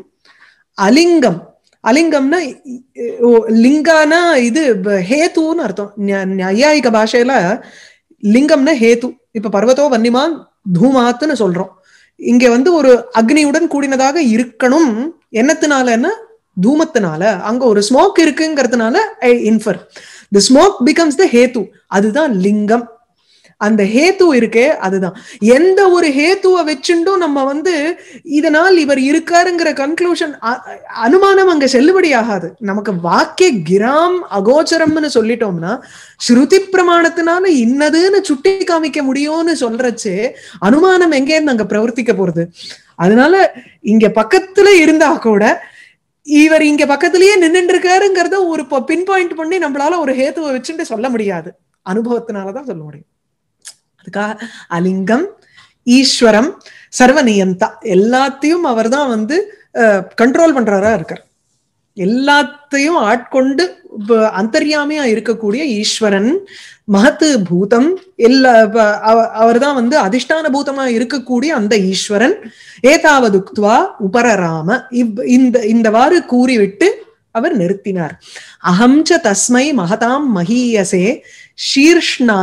அலிங்கம் அலிங்கம்னா லிங்கானா இது ஹேத்துன்னு அர்த்தம் நியாயிக பாஷையில லிங்கம்னா ஹேத்து இப்ப பர்வத்தோ வன்னிமா தூமாத்துன்னு சொல்றோம் இங்க வந்து ஒரு அக்னியுடன் கூடினதாக இருக்கணும் என்னத்தினால தூமத்தினால அங்க ஒரு ஸ்மோக் இருக்குங்கிறதுனால I infer the smoke becomes the ஹேத்து அதுதான் லிங்கம் அந்த ஹேத்து இருக்கே அதுதான் எந்த ஒரு ஹேத்துவை வச்சுட்டும் நம்ம வந்து இதனால் இவர் இருக்காருங்கிற கன்க்ளூஷன் அனுமானம் அங்க செல்லுபடி ஆகாது நமக்கு வாக்கிய கிராம் அகோச்சரம்னு சொல்லிட்டோம்னா ஸ்ருதி பிரமாணத்தினால இன்னதுன்னு சுட்டி காமிக்க முடியும்னு சொல்றச்சு அனுமானம் எங்கேருந்து அங்க பிரவர்த்திக்க போறது அதனால இங்க பக்கத்துல இருந்தா கூட இவர் இங்க பக்கத்துலயே நின்னுட்டு இருக்காருங்கிறத ஒரு பின் பாயிண்ட் பண்ணி நம்மளால ஒரு ஹேத்துவை வச்சுட்டு சொல்ல முடியாது அனுபவத்தினாலதான் சொல்ல முடியும் அதுக்காக அலிங்கம் ஈஸ்வரம் சர்வநியந்தா எல்லாத்தையும் அவர் தான் வந்து கண்ட்ரோல் பண்றவரா இருக்கார் எல்லாத்தையும் ஆட்கொண்டு அந்தர்யாமையா இருக்கக்கூடிய ஈஸ்வரன் மகத்து பூதம் எல்லா அவர் தான் வந்து அதிஷ்டான பூதமா இருக்கக்கூடிய அந்த ஈஸ்வரன் ஏதாவதுக்துவா உபரராம இவ் இந்த இந்தவாறு கூறிவிட்டு அவர் நிறுத்தினார் அகம்ச தஸ்மை மகதாம் மகீயசே ஷீர்ஷ்ணா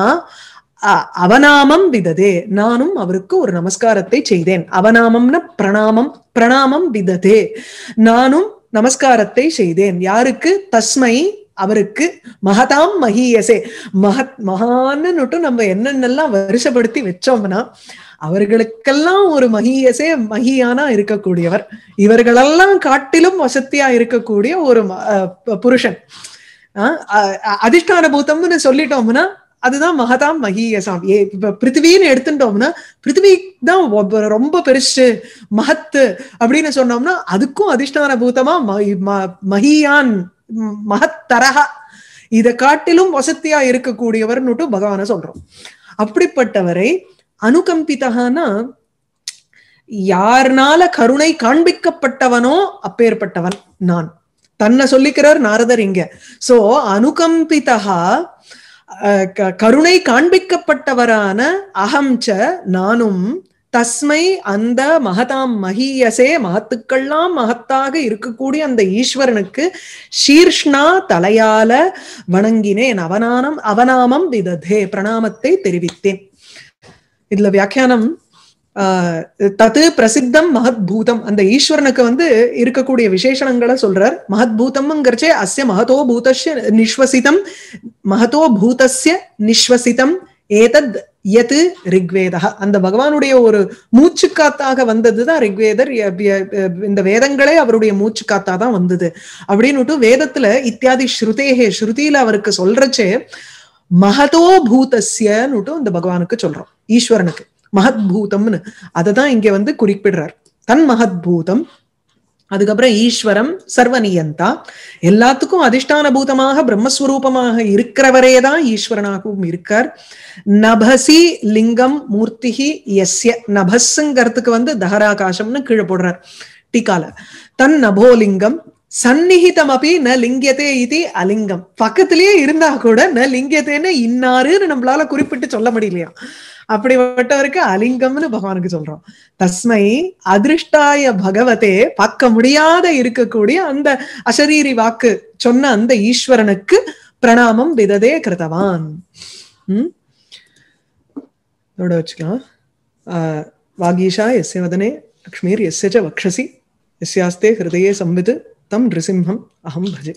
அவநாமம் விததே நானும் அவருக்கு ஒரு நமஸ்காரத்தை செய்தேன் அவநாமம்னா பிரணாமம் பிரணாமம் விததே நானும் நமஸ்காரத்தை செய்தேன் யாருக்கு தஸ்மை அவருக்கு மகதாம் மகியசே மகத் மகான்னுட்டும் நம்ம என்னென்னலாம் வருஷப்படுத்தி வச்சோம்னா அவர்களுக்கெல்லாம் ஒரு மகியசே மகியானா இருக்கக்கூடியவர் இவர்களெல்லாம் காட்டிலும் வசத்தியா இருக்கக்கூடிய ஒரு புருஷன் அதிஷ்டான பூத்தம்னு சொல்லிட்டோம்னா அதுதான் மகதாம் மகீயசாம் ஏ இப்ப பிருத்திவின்னு எடுத்துட்டோம்னா பிருத்திவி தான் ரொம்ப பெருசு மகத்து அப்படின்னு சொன்னோம்னா அதுக்கும் அதிர்ஷ்டான பூதமா மகியான் மகத்தரக இதை காட்டிலும் வசத்தியா இருக்கக்கூடியவர்னுட்டு பகவான சொல்றோம் அப்படிப்பட்டவரை அனுகம்பிதகானா யாருனால கருணை காண்பிக்கப்பட்டவனோ அப்பேற்பட்டவன் நான் தன்னை சொல்லிக்கிறார் நாரதர் இங்க சோ அனுகம்பிதகா கருணை காண்பிக்கப்பட்டவரான ச நானும் தஸ்மை அந்த மகதாம் மகியசே மகத்துக்கெல்லாம் மகத்தாக இருக்கக்கூடிய அந்த ஈஸ்வரனுக்கு ஷீர்ஷ்ணா தலையால வணங்கினேன் அவனானம் அவனாமம் விததே பிரணாமத்தை தெரிவித்தேன் இதுல வியாக்கியானம் தத்து பிரசித்தம் மகத்பூதம் அந்த ஈஸ்வரனுக்கு வந்து இருக்கக்கூடிய விசேஷணங்களை சொல்றார் மகத்பூதம்ங்கிறச்சே அஸ்ய மகதோ பூதஸ்ய நிஸ்வசிதம் மகதோ பூதஸ்ய நிஸ்வசிதம் ஏதத் எது ரிக்வேதா அந்த பகவானுடைய ஒரு மூச்சு காத்தாக வந்ததுதான் ரிக்வேதர் இந்த வேதங்களே அவருடைய மூச்சு காத்தா தான் வந்தது அப்படின்னுட்டு வேதத்துல இத்தியாதி ஸ்ருதேகே ஸ்ருதியில அவருக்கு சொல்றச்சே மகதோ பூதஸ்யன்னுட்டு இந்த பகவானுக்கு சொல்றோம் ஈஸ்வரனுக்கு மகத் பூதம்னு அதை தான் இங்க வந்து குறிப்பிடுறார் தன் மகத் பூதம் அதுக்கப்புறம் ஈஸ்வரம் சர்வநியந்தா எல்லாத்துக்கும் அதிஷ்டான பூதமாக பிரம்மஸ்வரூபமாக இருக்கிறவரே தான் ஈஸ்வரனாகவும் இருக்கார் நபசி லிங்கம் மூர்த்தி எஸ்ய நபஸ்ங்கிறதுக்கு வந்து தஹராகாசம்னு கீழே போடுறார் டிகால தன் நபோலிங்கம் அப்படி ந லிங்கியதே இது அலிங்கம் பக்கத்திலேயே இருந்தா கூட ந லிங்கியத்தேன்னு இன்னாருன்னு நம்மளால குறிப்பிட்டு சொல்ல முடியலையா அப்படிப்பட்டவருக்கு அலிங்கம்னு பகவானுக்கு சொல்றோம் தஸ்மை அதிருஷ்டாய பகவதே பார்க்க முடியாத இருக்கக்கூடிய அந்த அசரீரி வாக்கு சொன்ன அந்த ஈஸ்வரனுக்கு பிரணாமம் விததே கிருதவான் உம் வச்சுக்கலாம் ஆஹ் வாகீஷா எஸ்ய வதனே லக்ஷ்மீர் எஸ்ய வக்ஷசி எஸ்யாஸ்தே ஹிருதயே संवित् तम नृसिंहम् अहम भजे